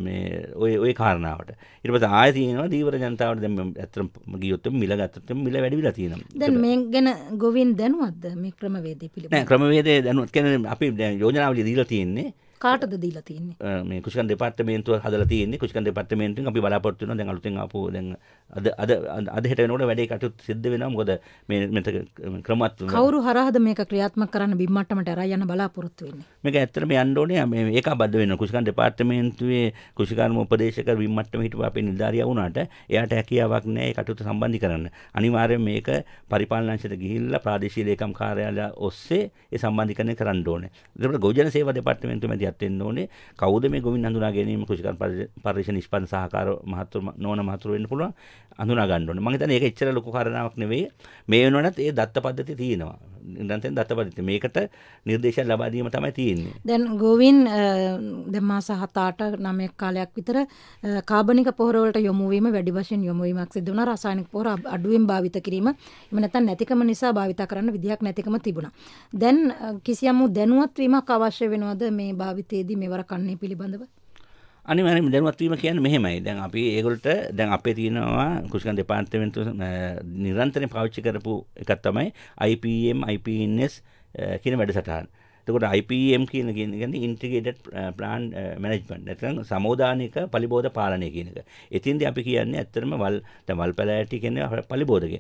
මේ ওই ওই කාරණාවට. ඊට පස්සේ ආයෙ තියෙනවා දීවර ජනතාවට දැන් ඇත්තටම ගියොත් මිල ගත්තොත් මිල වැඩි වෙලා තියෙනවා. දැන් මේ ගැන ගොවින් දැනුවත්ද මේ ක්‍රමවේදය පිළිබඳව? නෑ ක්‍රමවේදය දැනුවත් කියන්නේ අපි දැන් යෝජනාවලිය දීලා තියෙන්නේ කාටද දීලා තියන්නේ මේ කුෂ්කන් දෙපාර්තමේන්තුව හදලා තියෙන්නේ කුෂ්කන් දෙපාර්තමේන්තුවෙන් අපි බලාපොරොත්තු වෙනවා දැන් අලුතෙන් ආපු දැන් අද අද අද හෙට වෙනකොට වැඩේ කටයුතු සිද්ධ වෙනවා මොකද මේ මෙත ක්‍රමවත් කවුරු හරහාද මේක ක්‍රියාත්මක කරන්න බිම් මට්ටමට අරයි යන්න බලාපොරොත්තු වෙන්නේ මේක ඇත්තටම යන්න ඕනේ මේ ඒකාබද්ධ වෙනවා කුෂ්කන් දෙපාර්තමේන්තුවේ කුෂිකාර්ම උපදේශක බිම් මට්ටම හිටපු අපේ නිලධාරියා වුණාට එයාට හැකියාවක් නැහැ ඒ කටයුතු සම්බන්ධ කරන්න අනිවාර්යයෙන් මේක පරිපාලනංශයට ගිහිල්ලා ප්‍රාදේශීය ලේකම් කාර්යාලය ඔස්සේ ඒ සම්බන්ධීකරණය කරන්න ඕනේ ඒකට ගොවිජන සේවා දෙපාර්තමේන්තුව මැද සමාජයත් වෙන්න ඕනේ. කවුද මේ ගොවින් හඳුනා ගැනීම කෘෂිකර්ම පරිශ්‍රණ නිෂ්පාදන සහකාර මහතුරු නෝන මහතුරු වෙන්න පුළුවන්. හඳුනා ගන්න ඕනේ. මම හිතන්නේ ඒක එච්චර ලොකු කාරණාවක් නෙවෙයි. මේ වෙනකොටත් ඒ දත්ත පද්ධතිය තියෙනවා. නිරන්තරයෙන් දත්තපදිත. මේකට නිර්දේශයක් ලබා දීම තමයි තියෙන්නේ. දැන් ගෝවින් දැන් මාස 7-8 9ක් කාලයක් විතර කාබනික පොහොර වලට යොමු වීම වැඩි වශයෙන් යොමු වීමක් සිදු වුණා. රසායනික පොහොර අඩුවෙන් භාවිත කිරීම එහෙම නැත්නම් නැතිකම නිසා භාවිත කරන්න විදියක් නැතිකම තිබුණා. දැන් කිසියම් දැනුවත් වීමක් අවශ්‍ය වෙනවද මේ භාවිතයේදී මෙවර කන්නේ පිළිබඳව? අනිවාර්යයෙන්ම දැනුවත් වීම කියන්නේ මෙහෙමයි. දැන් අපි ඒගොල්ලන්ට දැන් අපේ තියෙනවා කුෂ්කන් දෙපාර්තමේන්තුව නිරන්තරයෙන් පාවිච්චි කරපු එකක් තමයි IPM, IPNS කියන වැඩසටහන. තකොට IPM කියන ගැන ඉන්ටිගේට ප්ලාන් මැනජ්මන් නැතන් සමෝධානක පලිබෝධ පාලනය කියනක එතින්ද අපි කියන්නේ ඇත්තරම වල් තමල් පැලෑටි කෙන පලිබෝධක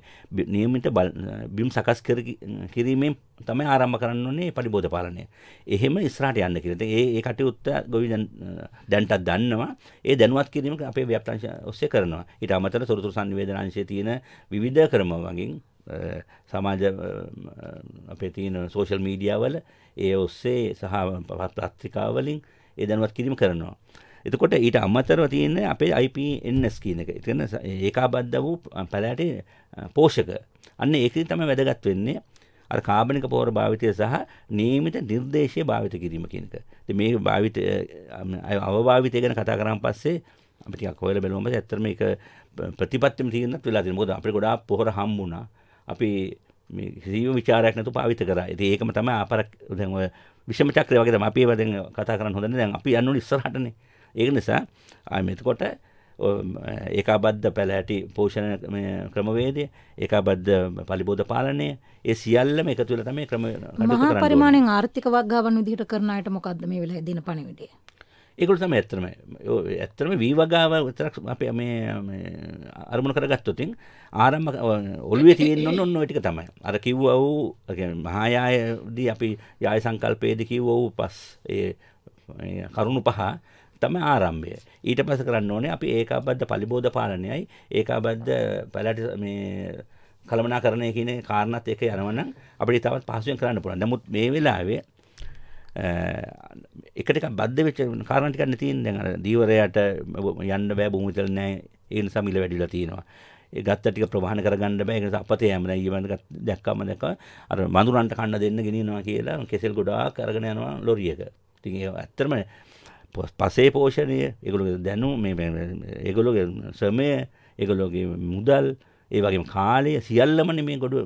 නියමිට බල් uh, බිම් සකස් කර කිරීමෙන් තමයි ආරම්ම කරන්න ඕනේ පලිබෝධ පාලනය එහෙම ඉස්රාට යන්න කියනට ඒ කටයුත්ත ගොවි uh, දැන්ටත් දන්නවා ඒ දැනුවත් කිරීමක අපේ ව්‍යප්තංශ ඔස්සේ කරනවා ඉට අමතර සොරතුර සංවේදනාංශය තියෙන විධ කරම වගින් සමාජ අපේ තියෙන සෝෂල් මීඩියාවල ඒ ඔස්සේ සහ පත්්‍රාත්්‍රිකාවලින් ඒ දැනුවත් කිරීම කරනවා. එතකොට ඊට අමතරව තියෙන අපේ IPNS කියන එක. එතන ඒකාබද්ධ වූ පැලෑටි පෝෂක. අන්න ඒකෙන් තමයි වැදගත් වෙන්නේ. අර කාබනික පෝර භාවිතය සහ නියමිත නිර්දේශය භාවිත කිරීම කියන එක. ඉතින් මේ භාවිත අවභාවිතය ගැන කතා කරාන් පස්සේ අපි ටිකක් හොයලා බලමු. ඇත්තටම මේක ප්‍රතිපත්තියම තියෙනත් වෙලා තියෙනවා. මොකද අපිට ගොඩාක් පොහොර හම්බුණා. අපි සීව විචාරයක් නැතු පාවිත කර ඇති ඒකම තම අපර දැව විෂම චක්‍රය වගේ තම අපේ වදෙන් කතා කරන්න හොඳ දැන් අපි යන්නු ඉස්සරහටන ඒක නිසා ආමතකොට ඒකාබද්ධ පැලෑටි පෝෂණ ක්‍රමවේදය ඒකාබද්ධ පලිබෝධ පාලනය ඒ සියල්ලම එක තුළ තමයි ක්‍රම මහා පරිමාණෙන් ආර්ථික වක්ගාවන් විදිහට කරනයට මොකක්ද මේ වෙලා දෙන පණවිටේ ඒකුල තම ඇත්තරම ඇත්තරම වීවගාව විතරක් අප මේ අරමුණ කරගත්තොතින් ආරම්ම ඔල්ුවේ තියෙන්න්න ඔන්න ටික තමයි අර කිව්වව් මහායායදී අපි යාය සංකල්පයේද කිව්වව් පස් කරුණු පහ තම ආරම්භය ඊට පස කරන්න ඕනේ අපි ඒකාබද්ධ පලිබෝධ පාලනයයි ඒකාබද්ධ පැලට මේ කළමනා කරණය කියන කාරණත් එක යනවනම් අපිට තවත් පහසුවෙන් කරන්න පුළුවන් නමුත් මේ වෙලාවේ එකට එක බද්ධ වෙච්ච කාරණ ටිකක් නැතිනම් දැන් අර දීවරයට යන්න බෑ බොහොම ඉතල නැහැ ඒ නිසා මිල වැඩිලා තියෙනවා ඒ ගත්ත ටික ප්‍රවාහන කරගන්න බෑ ඒ නිසා අපතේ යෑම දැන් ඊවන්ට දැක්කම දැක අර වඳුරන්ට කන්න දෙන්න ගෙනියනවා කියලා කෙසෙල් ගොඩාක් අරගෙන යනවා ලොරියක ඉතින් ඒ ඇත්තම පසේ පෝෂණය ඒගොල්ලෝ දැනුම මේ ඒගොල්ලෝගේ සමය ඒගොල්ලෝගේ මුදල් ඒ වගේම කාලය සියල්ලමනේ මේ ගොඩ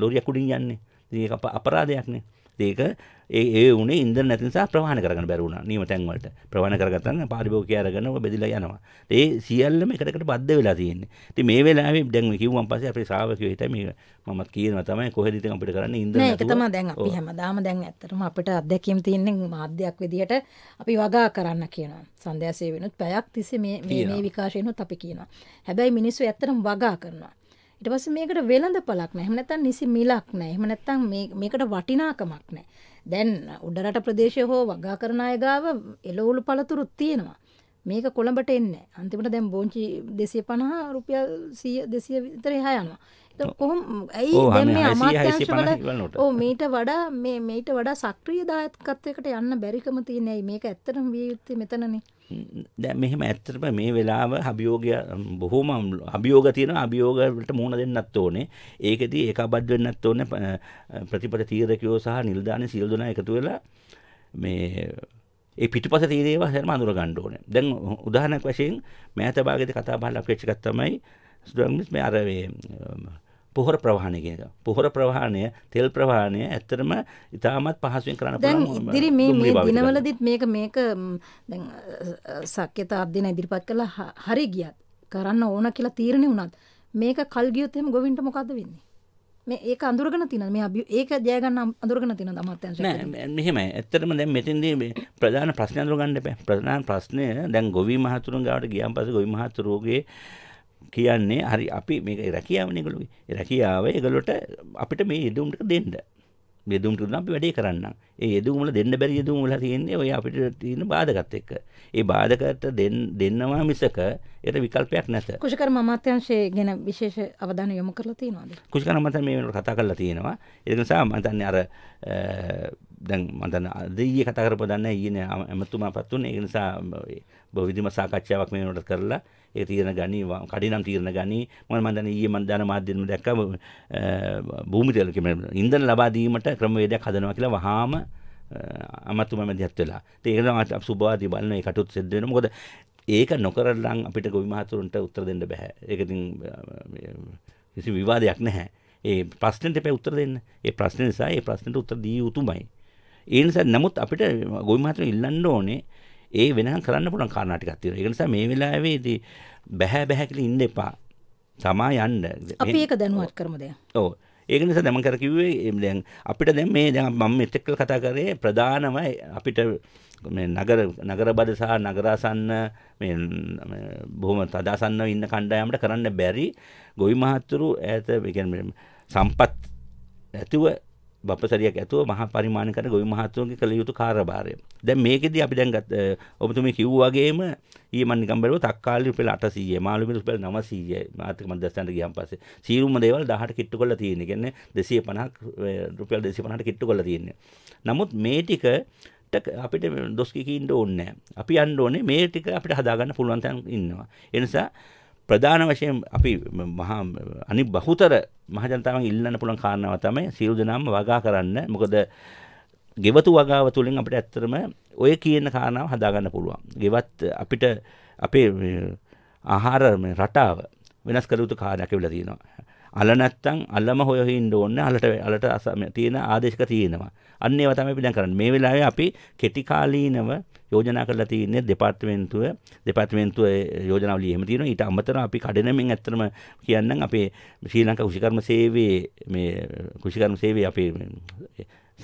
ලොරියක් උඩින් යන්නේ. ඉතින් ඒක අපරාධයක්නේ. ඒක ඒ උනේ ඉන්දන නැති නිසා ප්‍රවාහන කරගන්න බැරි වුණා නියම තැන් වලට ප්‍රවාහන කරගත්තාම පාරිභෝගිකය අරගෙන ඔය බෙදලා යනවා ඒ සියල්ලම එකට එකට බද්ධ වෙලා තියෙන්නේ ඉතින් මේ වෙලාවේ දැන් මේ කිව්වන් පස්සේ අපේ ශ්‍රාවකයෝ හිතයි මේ මමත් කියනවා තමයි කොහෙද ඉතින් අපිට කරන්න ඉන්දන නෑ ඒක තමයි දැන් අපි හැමදාම දැන් ඇත්තටම අපිට අත්දැකීම් තියෙන්නේ මාධ්‍යයක් විදිහට අපි වගා කරන්න කියනවා සංදේශය වෙනුත් පැයක් තිස්සේ මේ මේ විකාශයනොත් අපි කියනවා හැබැයි මිනිස්සු ඇත්තටම වගා කරනවා ඊට පස්සේ මේකට වෙළඳපලක් නැහැ. එහෙම නැත්නම් නිසි මිලක් නැහැ. එහෙම නැත්නම් මේ මේකට වටිනාකමක් නැහැ. දැන් උඩරට ප්‍රදේශය හෝ වගා කරන අය ගාව එළවලු පළතුරු තියෙනවා. මේක කොළඹට එන්නේ. අන්තිමට දැන් බෝංචි 250 රුපියල් 100 200 විතර එහා යනවා. ඒක කොහොම ඇයි දැන් මේ අමාත්‍යාංශවල ඔව් මීට වඩා මේ මීට වඩා සක්‍රීය දායකත්වයකට යන්න බැරිකම තියෙන ඇයි මේක ඇත්තටම විය යුත්තේ මෙතනනේ. දැන් මෙහෙම ඇත්තටම මේ වෙලාව අභියෝගය බොහොම අභියෝග තියෙනවා අභියෝගවලට මුහුණ දෙන්නත් ඕනේ. ඒකෙදී ඒකාබද්ධ වෙන්නත් ඕනේ ප්‍රතිපද තීරකයෝ සහ නිලධානී සියලු දෙනා එකතු වෙලා මේ ඒ පිටුපස තියෙන ඒවා හැම අඳුර ගන්න ඕනේ. දැන් උදාහරණයක් වශයෙන් මෑත භාගයේදී කතා බහලා අපේක්ෂකක් තමයි ස්ටුඩන්ට්ස් මේ අර මේ පොහොර ප්‍රවාහණය කියනවා. පොහොර ප්‍රවාහණය, තෙල් ප්‍රවාහණය ඇත්තටම ඉතාමත් පහසුවෙන් කරන්න පුළුවන්. දැන් ඉදිරි මේ මේ දිනවලදීත් මේක මේක දැන් සක්්‍යතා අධ්‍යයන ඉදිරිපත් කළා හරි ගියත් කරන්න ඕන කියලා තීරණය වුණත් මේක කල් ගියොත් එහෙම ගොවින්ට මොකද වෙන්නේ? මේ ඒක අඳුරගෙන තියෙනවා මේ අභි ඒක ජය ගන්න අඳුරගෙන තියෙනවා අමාත්‍යංශ නෑ මෙහෙමයි ඇත්තටම දැන් මෙතෙන්දී මේ ප්‍රධාන ප්‍රශ්නේ අඳුර ගන්න එපා ප්‍රධාන ප්‍රශ්නේ දැන් ගොවි මහතුරුන් ගාවට ගියන් පස්සේ ගොවි මහතුරුගේ කියන්නේ හරි අපි මේක රැකියාවනේ ඒගොල්ලෝගේ. ඒ රැකියාව ඒගොල්ලොට අපිට මේ යෙදුම් ටික දෙන්න. මේ යෙදුම් ටික අපි වැඩේ කරන්නම්. ඒ යෙදුම් වල දෙන්න බැරි යෙදුම් වල තියෙන්නේ ඔය අපිට තියෙන බාධකත් එක්ක. ඒ බාධකට දෙන්නවා මිසක එයට විකල්පයක් නැත. කුෂිකර්ම අමාත්‍යංශය ගැන විශේෂ අවධානය යොමු කරලා තියෙනවද? කුෂිකර්ම අමාත්‍යංශය මේ වෙනකොට කතා කරලා තියෙනවා. ඒක නිසා මම දන්නේ අර දැන් මම දන්න අද ඊයේ කතා කරපුවා දන්නේ ඊයේ ඇමතුමාපත් උනේ. ඒ නිසා බොවිධිම සාකච්ඡාවක් මේ වෙනකොට කරලා ඒ තීරණ ගනි කඩිනම් තීරණ ගනි මොකද මම දන්නේ ඊයේ මම දාන මාධ්‍යෙම දැක්කා භූමි තෙල් කියන ඉන්ධන ලබා දීමට ක්‍රමවේදයක් හදනවා කියලා වහාම අමතුම මැදිහත් වෙලා. ඉතින් ඒක තමයි සුබවාදී බලන ඒ කටයුතු සිද්ධ වෙනවා. මොකද ඒක නොකරනම් අපිට ගොවි මහතුරුන්ට උත්තර දෙන්න බෑ. ඒක ඉතින් කිසි විවාදයක් නැහැ. ඒ ප්‍රශ්නෙට එපා උත්තර දෙන්න. ඒ ප්‍රශ්නේ නිසා ඒ ප්‍රශ්නෙට උත්තර දී යුතුමයි. ඒ නිසා නමුත් අපිට ගොවි මහතුරු ඉල්ලන්න ඕනේ ඒ වෙනහන් කරන්න පුළුවන් කාරණා ටිකක් තියෙනවා. ඒක නිසා මේ වෙලාවේ ඉතින් බෑ බෑ කියලා ඉන්න එපා. තමා යන්න. අපි ඒක දැනුවත් කරමු දැන්. ඔව්. ඒක නිසා දැන් මම කර කිව්වේ දැන් අපිට දැන් මේ දැන් මම මෙතෙක්කල් කතා කරේ ප්‍රධානම අපිට මේ නගර නගරබද සහ නගරාසන්න මේ බොහොම තදාසන්නව ඉන්න කණ්ඩායමට කරන්න බැරි ගොවි මහත්තුරු ඈත ඒ සම්පත් ඇතුව බපසරියක් ඇතුව මහා පරිමාණ කරන ගොවි මහත්තුන්ගේ කළ යුතු කාර්යභාරය. දැන් මේකෙදී අපි දැන් ගත්ත ඔබතුමී කිව්වා වගේම ඊයේ මම නිකන් බැලුවා තක්කාලි රුපියල් 800යි මාළු මිල රුපියල් 900යි ආර්ථික මධ්‍යස්ථානට ගියන් පස්සේ සීරුම දේවල් 10ට කිට්ටු කරලා තියෙන්නේ. කියන්නේ 250ක් රුපියල් 250ට කිට්ටු කරලා තියෙන්නේ. නමුත් මේ ටික අපිට දොස් කියන්න ඕනේ නැහැ. අපි යන්න ඕනේ මේ ටික අපිට හදාගන්න පුළුවන් තැන ඉන්නවා. ඒ නිසා ප්‍රධාන වශයෙන් අපි මහා අනි බහුතර මහජනතාවන් ඉල්ලන්න පුළුවන් කාරණාව තමයි සියලු දෙනාම වගා කරන්න. මොකද ගෙවතු වගාව තුළින් අපිට ඇත්තටම ඔය කියන කාරණාව හදාගන්න පුළුවන්. ගෙවත් අපිට අපේ ආහාර රටාව වෙනස් කළ යුතු කාර්යයක් වෙලා තියෙනවා. අල නැත්තම් අලම හොය හින්න ඕනේ. අලට අලට තියෙන ආදේශක තියෙනවා. අන්න ඒවා තමයි අපි දැන් කරන්නේ. මේ වෙලාවේ අපි කෙටි කාලීනව යෝජනා කරලා තියෙන්නේ දෙපාර්තමේන්තුව දෙපාර්තමේන්තුව යෝජනාවලිය එහෙම තියෙනවා. ඊට අමතරව අපි කඩනමින් ඇත්තටම කියන්නම් අපේ ශ්‍රී ලංකා කෘෂිකර්ම සේවයේ මේ කෘෂිකර්ම සේවයේ අපේ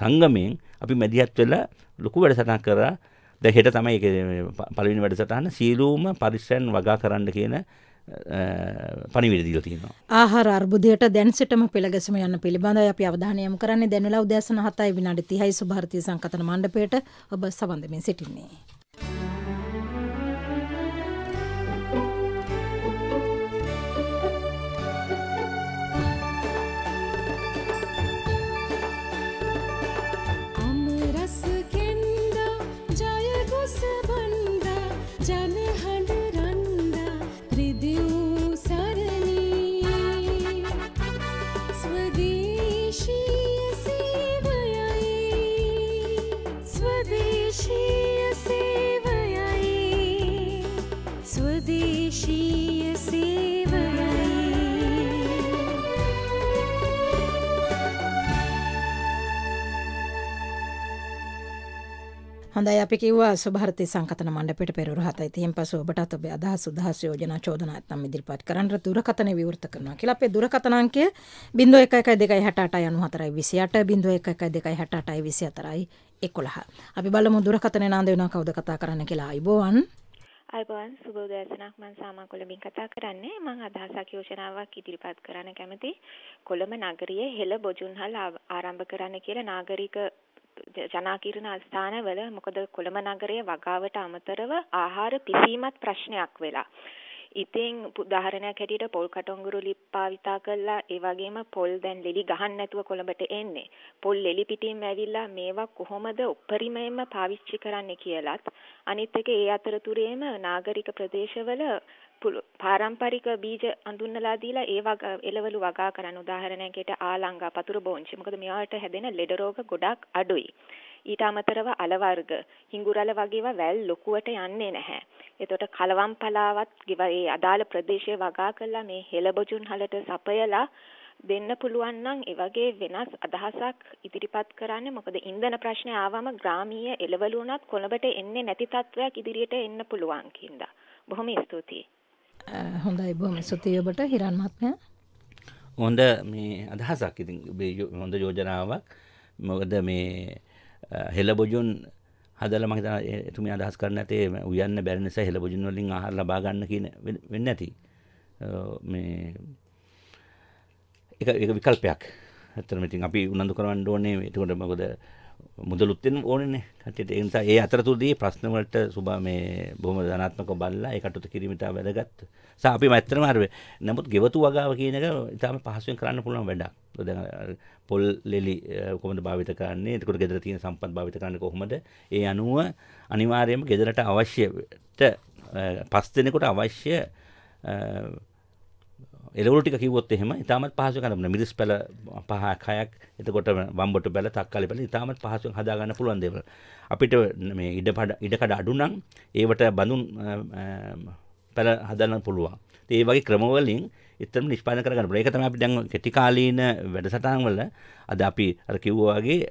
සංගමයෙන් අපි මැදිහත් වෙලා ලොකු වැඩසටහන් කරලා දැන් හෙට තමයි ඒක පළවෙනි වැඩසටහන සීලූම පරිස්සම් වගා කරන්න කියන පනිවිර දිල තියෙනවා ආහාර අර්බුදයට දැන්සිටම පෙළගැසම යන්න පිළිබඳ අප අවධානයම කරන්නේ දැනුලා උදෑසන හතයි විනාඩි තිහයි සුභාරතය සංකතන මණ්ඩපයට ඔබ සබන්ධමින් සිටින්නේ. හොඳයි අපි කිව්වා සුභාරතී සංකතන මණ්ඩපයට පෙරවරු 7යි. තියෙන් පසු ඔබටත් ඔබේ අදහස් සුදහස් යෝජනා චෝදනා නැත්නම් ඉදිරිපත් කරන්න දුරකථනය විවෘත කරනවා කියලා. අපේ දුරකථන අංකය 011268 94 28 011268 24 අපි බලමු දුරකථන නාන්ද වෙනවා කවුද කතා කරන්න කියලා. අයබෝවන්. අයිබෝවන් සුබෝදෑසනක් මම සාමා කොළඹින් කතා කරන්නේ මම අදහසක් යෝජනාවක් ඉදිරිපත් කරන්න කැමති කොළඹ නගරයේ හෙළ බොජුන්හල් ආරම්භ කරන්න කියලා නාගරික ජනාකීර්ණ ස්ථානවල මොකද කොළඹ නගරයේ වගාවට අමතරව ආහාර පිසීමත් ප්‍රශ්නයක් වෙලා. ඉතින් උදාහරණයක් හැටියට පොල් කටොංගුරු ලිප් පාවිතා කළා ඒ වගේම පොල් දැන් ලෙලි ගහන්න නැතුව කොළඹට එන්නේ. පොල් ලෙලි පිටින් ඇවිල්ලා මේවා කොහොමද උපරිමයෙන්ම පාවිච්චි කරන්නේ කියලත් අනිත් එක ඒ අතරතුරේම නාගරික ප්‍රදේශවල පාරම්පරික බීජ අඳුන්නලා දීලා ඒ වග එළවලු වගා කරන්න උදාහරණයකට ආලංගා පතුරු බෝංචි මොකද මේවට හැදෙන ලෙඩ රෝග ගොඩක් අඩුයි ඊට අමතරව අල වර්ග හිඟුරල වගේව වැල් ලොකුවට යන්නේ නැහැ එතකොට කලවම් පලාවත් ඒ අදාළ ප්‍රදේශයේ වගා කළා මේ හෙළබජුන් හලට සපයලා දෙන්න පුළුවන් නම් ඒ වගේ වෙනස් අදහසක් ඉදිරිපත් කරන්න මොකද ඉන්ධන ප්‍රශ්නේ ආවම ග්‍රාමීය එළවලු උනත් කොළඹට එන්නේ නැති තත්වයක් ඉදිරියට එන්න පුළුවන් කින්දා බොහොම ස්තුතියි හොඳයි බොහොම ස්තුතියි ඔබට හිරන් මහත්මයා. හොඳ මේ අදහසක් ඉතින් හොඳ යෝජනාවක්. මොකද මේ හෙළබොජුන් හදලා මම හිතනවා එතුමිය අදහස් කරන්න ඇතේ උයන්න බැරි නිසා හෙළබොජුන් වලින් ආහාර ලබා ගන්න කියන වෙන්නේ නැති. මේ එක එක විකල්පයක්. ඇත්තටම ඉතින් අපි උනන්දු කරවන්න ඕනේ. ඒකට මොකද මුදලුත් වෙන ඕනේනේ කට්ටියට ඒ නිසා ඒ අතරතුරදී ප්‍රශ්න වලට සුභා මේ බොහොම ධනාත්මකව බලලා ඒ කටයුතු කිරීම ඉතා වැදගත්. සා අපි ඇත්තටම අර නමුත් ගෙවතු වගාව කියන එක ඉතාම පහසුවෙන් කරන්න පුළුවන් වැඩක්. දැන් පොල් ලෙලි කොහොමද භාවිත කරන්නේ? එතකොට ගෙදර තියෙන සම්පත් භාවිත කරන්නේ කොහොමද? ඒ අනුව අනිවාර්යයෙන්ම ගෙදරට අවශ්‍යට පස් දෙනෙකුට අවශ්‍ය එලවලු ටික කිව්වොත් එහෙම ඉතාමත් පහසුවෙන් හදන්න මිරිස් පැල පහක් හයක් එතකොට වම්බට පැල තක්කාලි පැල ඉතාමත් පහසුවෙන් හදා ගන්න පුළුවන් දේවල් අපිට මේ ඉඩ ඉඩ කඩ අඩු නම් ඒවට බඳුන් පැල හදන්න පුළුවන් ඒ වගේ ක්‍රමවලින් එතරම් නිෂ්පාදනය කරගන්න පුළුවන් ඒක තමයි අපි දැන් කෙටි කාලීන වැඩසටහන් වල අද අපි අර කිව්වා වගේ